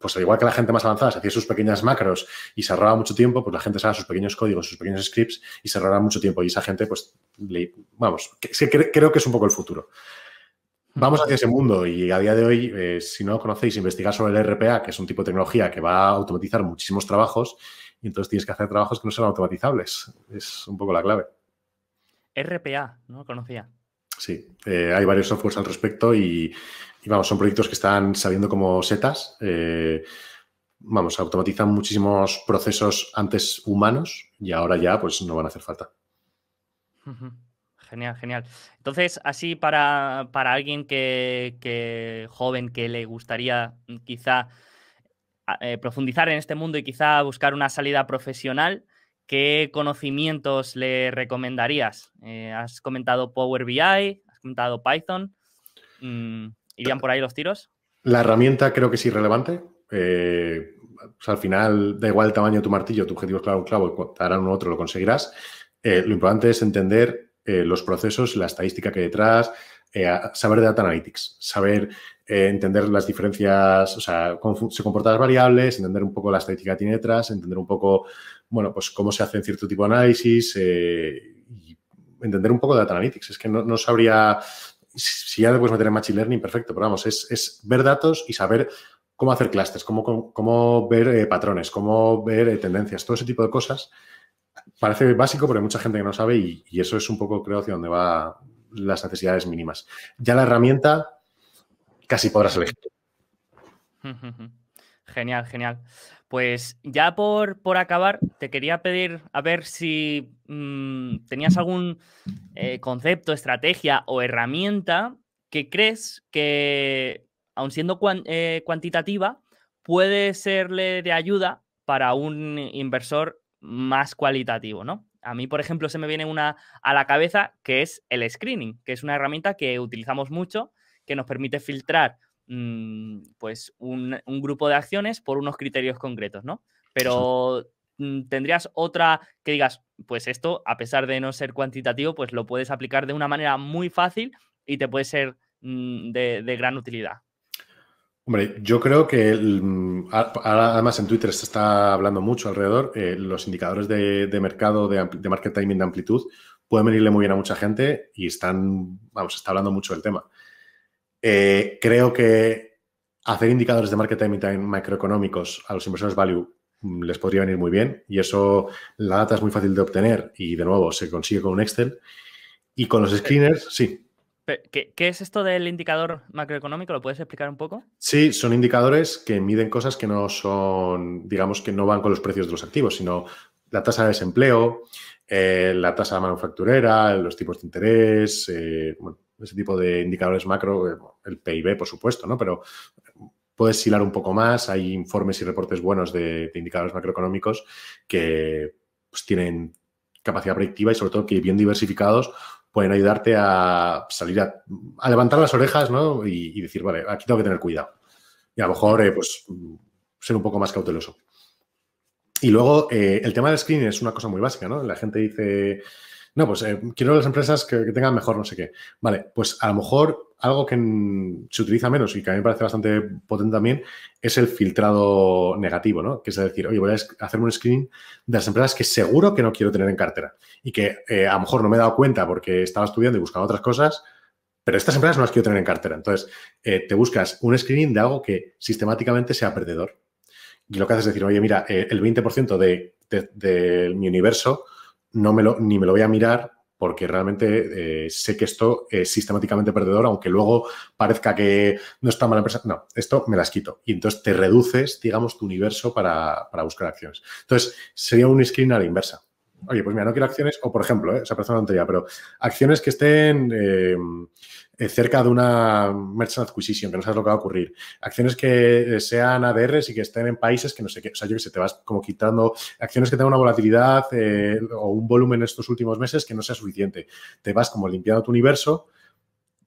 pues al igual que la gente más avanzada se hacía sus pequeñas macros y se ahorraba mucho tiempo, pues la gente se sus pequeños códigos, sus pequeños scripts y se ahorraba mucho tiempo. Y esa gente, pues, le, vamos, creo que es un poco el futuro. Vamos hacia ese mundo y a día de hoy, eh, si no conocéis, investigar sobre el RPA, que es un tipo de tecnología que va a automatizar muchísimos trabajos y entonces tienes que hacer trabajos que no sean automatizables. Es un poco la clave. RPA, no conocía. Sí, eh, hay varios softwares al respecto y, vamos, son proyectos que están saliendo como setas. Eh, vamos, automatizan muchísimos procesos antes humanos y ahora ya pues no van a hacer falta genial, genial. Entonces, así para, alguien que, joven que le gustaría mm, quizá eh, profundizar en este mundo y quizá buscar una salida profesional, ¿qué conocimientos le recomendarías? Eh, has comentado Power BI, has comentado Python. Mm, ¿Irían por ahí los tiros? La herramienta creo que es irrelevante. Eh, pues al final, da igual el tamaño de tu martillo, tu objetivo es clavar clavo te harán uno otro, lo conseguirás. lo importante es entender eh, los procesos, la estadística que hay detrás, eh, saber de data analytics, saber eh, entender las diferencias, o sea, cómo se comportan las variables, entender un poco la estadística que tiene detrás, entender un poco, bueno, pues cómo se hacen cierto tipo de análisis entender un poco de data analytics. Es que no, sabría, si ya después meter en machine learning, perfecto, pero vamos, es, ver datos y saber cómo hacer clusters, cómo, cómo, ver patrones, cómo ver tendencias, todo ese tipo de cosas parece básico, pero hay mucha gente que no sabe y, eso es un poco, creo, hacia donde van las necesidades mínimas. Ya la herramienta casi podrás elegir. Genial, genial. Pues ya por, por acabar, te quería pedir a ver si mm, tenías algún eh, concepto, estrategia o herramienta que crees que, aun siendo eh, cuantitativa, puede serle de ayuda para un inversor más cualitativo, ¿no? A mí, por ejemplo, se me viene una a la cabeza que es el screening, que es una herramienta que utilizamos mucho, que nos permite filtrar mm, pues un, grupo de acciones por unos criterios concretos, ¿no? Pero mm, tendrías otra que digas, pues esto, a pesar de no ser cuantitativo, pues lo puedes aplicar de una manera muy fácil y te puede ser mm, de gran utilidad. Hombre, yo creo que mm, además en Twitter se está hablando mucho alrededor, eh, los indicadores de, mercado, de, de, market timing, de amplitud, pueden venirle muy bien a mucha gente y están, vamos, está hablando mucho del tema. Eh, creo que hacer indicadores de market timing macroeconómicos a los inversores value mm, les podría venir muy bien y eso, la data es muy fácil de obtener y de nuevo se consigue con un Excel. Y con los screeners, sí. ¿Qué, es esto del indicador macroeconómico? ¿Lo puedes explicar un poco? Sí, son indicadores que miden cosas que no son, digamos, que no van con los precios de los activos, sino la tasa de desempleo, eh, la tasa manufacturera, los tipos de interés, eh, ese tipo de indicadores macro, eh, el PIB, por supuesto, ¿no? Pero puedes hilar un poco más, hay informes y reportes buenos de, indicadores macroeconómicos que pues, tienen capacidad predictiva y sobre todo que bien diversificados pueden ayudarte a salir a, levantar las orejas ¿no? y, decir, vale, aquí tengo que tener cuidado. Y a lo mejor, eh, pues, mm, ser un poco más cauteloso. Y luego, eh, el tema del screening es una cosa muy básica, ¿no? La gente dice, no, pues eh, quiero las empresas que, tengan mejor no sé qué. Vale, pues a lo mejor algo que se utiliza menos y que a mí me parece bastante potente también es el filtrado negativo, ¿no? Que es decir, oye, voy a hacerme un screening de las empresas que seguro que no quiero tener en cartera y que eh, a lo mejor no me he dado cuenta porque estaba estudiando y buscando otras cosas, pero estas empresas no las quiero tener en cartera. Entonces, eh, te buscas un screening de algo que sistemáticamente sea perdedor. Y lo que haces es decir, oye, mira, el 20% de mi universo no me lo, ni me lo voy a mirar porque realmente eh, sé que esto es sistemáticamente perdedor, aunque luego parezca que no está mala empresa. No, esto me las quito. Y entonces te reduces, digamos, tu universo para, buscar acciones. Entonces, sería un screen a la inversa. Oye, pues mira, no quiero acciones, o por ejemplo, eh, esa persona anterior, pero acciones que estén eh, eh, cerca de una merchant acquisition, que no sabes lo que va a ocurrir. Acciones que eh, sean ADRs y que estén en países que no sé qué, o sea, yo que sé, te vas como quitando acciones que tengan una volatilidad eh, o un volumen en estos últimos meses que no sea suficiente. Te vas como limpiando tu universo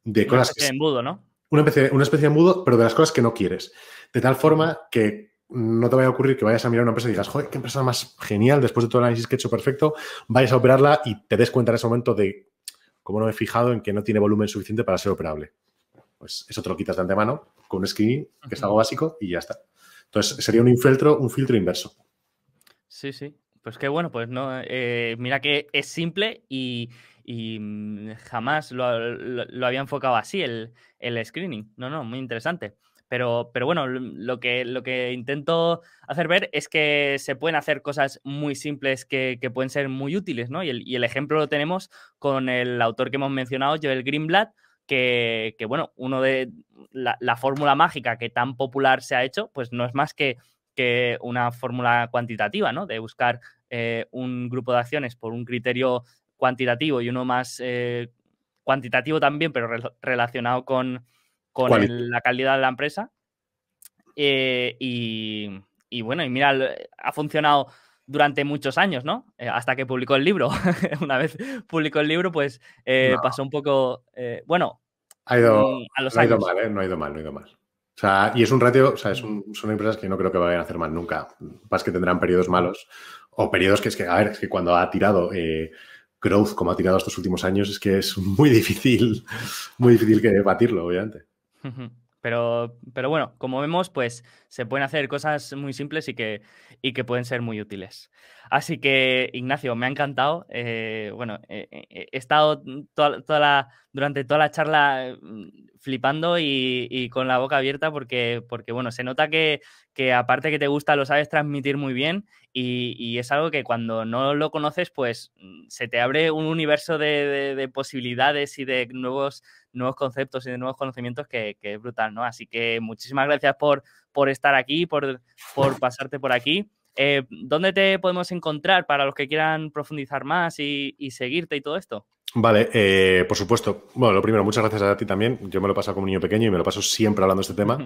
de una cosas... Especie de embudo, ¿no? Una especie, una especie de embudo, pero de las cosas que no quieres. De tal forma que no te vaya a ocurrir que vayas a mirar una empresa y digas, joder, qué empresa más genial, después de todo el análisis que he hecho perfecto, vayas a operarla y te des cuenta en ese momento de ¿Cómo no me he fijado en que no tiene volumen suficiente para ser operable? Pues eso te lo quitas de antemano con un screening, que es algo básico, y ya está. Entonces, sería un infiltro, un filtro inverso. Sí, sí. Pues qué bueno, pues no. Eh, mira que es simple y, mm, jamás lo, había enfocado así el, el screening. No, no, muy interesante. Pero, pero bueno, lo que, lo que intento hacer ver es que se pueden hacer cosas muy simples que, pueden ser muy útiles, ¿no? Y el, ejemplo lo tenemos con el autor que hemos mencionado, Joel Greenblatt, que, que bueno, uno de la, fórmula mágica que tan popular se ha hecho, pues no es más que que una fórmula cuantitativa, ¿no? De buscar eh, un grupo de acciones por un criterio cuantitativo y uno más eh, cuantitativo también, pero relacionado con, con la calidad de la empresa. Eh, y, bueno, y mira, ha funcionado durante muchos años, ¿no? Eh, hasta que publicó el libro. Una vez publicó el libro, pues eh, pasó un poco, bueno, ha ido, mm, a los Ha ido mal, No ha ido mal, no ha ido mal. O sea, y es un ratio, o sea, mm. son empresas que no creo que vayan a hacer mal nunca. Más que tendrán periodos malos o periodos que es que, a ver, es que cuando ha tirado growth como ha tirado estos últimos años, es que es muy difícil, muy difícil que batirlo, obviamente. Pero, pero bueno, como vemos, pues se pueden hacer cosas muy simples y que, y que pueden ser muy útiles. Así que, Ignacio, me ha encantado. Eh, bueno, eh, eh, he estado toda, toda durante toda la charla mm, flipando y, con la boca abierta porque, porque bueno, se nota que, que aparte que te gusta, lo sabes transmitir muy bien y, y, es algo que cuando no lo conoces, pues mm, se te abre un universo de, de, posibilidades y de nuevos, nuevos conceptos y de nuevos conocimientos que, es brutal, ¿no? Así que muchísimas gracias por, por estar aquí, por pasarte por aquí. Eh, ¿Dónde te podemos encontrar para los que quieran profundizar más y, seguirte y todo esto? Vale, eh, por supuesto. Bueno, lo primero, muchas gracias a ti también. Yo me lo paso como niño pequeño y me lo paso siempre hablando de este tema.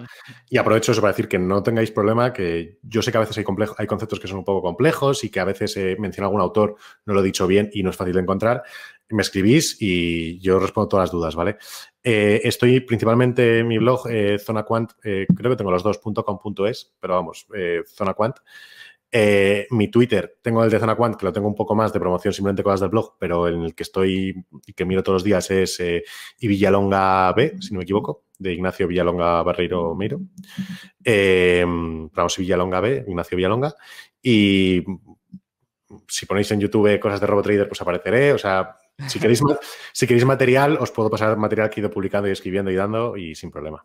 Y aprovecho eso para decir que no tengáis problema, que yo sé que a veces hay, complejo, hay conceptos que son un poco complejos y que a veces eh, menciona algún autor, no lo he dicho bien y no es fácil de encontrar. Me escribís y yo respondo todas las dudas, ¿vale? estoy principalmente en mi blog, Zona Quant, creo que tengo los dos, .com .es, pero vamos, Zona Quant. Eh, mi Twitter, tengo el de Zona Quant, que lo tengo un poco más de promoción, simplemente cosas del blog, pero en el que estoy y que miro todos los días es eh, y Villalonga B, si no me equivoco, de Ignacio Villalonga Barreiro Meiro. Eh, vamos, Villalonga B, Ignacio Villalonga. Y si ponéis en YouTube cosas de RoboTrader, pues apareceré. O sea, si queréis, si queréis material, os puedo pasar material que he ido publicando y escribiendo y dando y sin problema.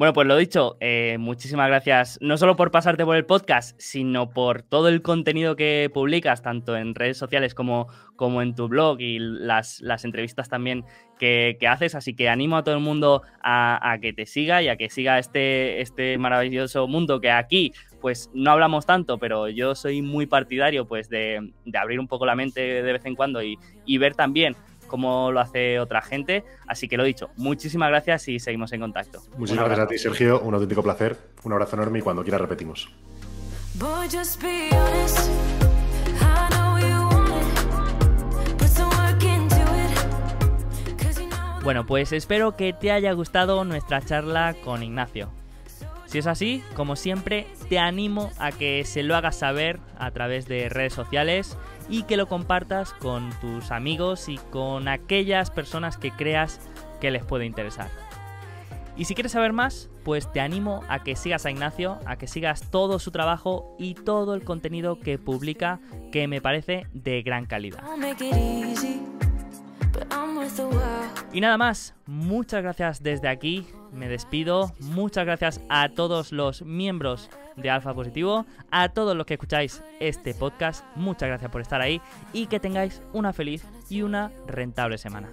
Bueno, pues lo dicho, eh, muchísimas gracias no solo por pasarte por el podcast, sino por todo el contenido que publicas, tanto en redes sociales como, como en tu blog y las, las entrevistas también que, haces. Así que animo a todo el mundo a, que te siga y a que siga este, este maravilloso mundo que aquí pues no hablamos tanto, pero yo soy muy partidario pues de, abrir un poco la mente de vez en cuando y, y ver también como lo hace otra gente. Así que lo dicho, muchísimas gracias y seguimos en contacto. Muchísimas gracias a ti, Sergio. Un auténtico placer. Un abrazo enorme y cuando quieras repetimos. Bueno, pues espero que te haya gustado nuestra charla con Ignacio. Si es así, como siempre, te animo a que se lo hagas saber a través de redes sociales y que lo compartas con tus amigos y con aquellas personas que creas que les puede interesar. Y si quieres saber más, pues te animo a que sigas a Ignacio, a que sigas todo su trabajo y todo el contenido que publica que me parece de gran calidad. Y nada más, muchas gracias desde aquí, me despido. Muchas gracias a todos los miembros de Alfa Positivo, a todos los que escucháis este podcast. Muchas gracias por estar ahí y que tengáis una feliz y una rentable semana.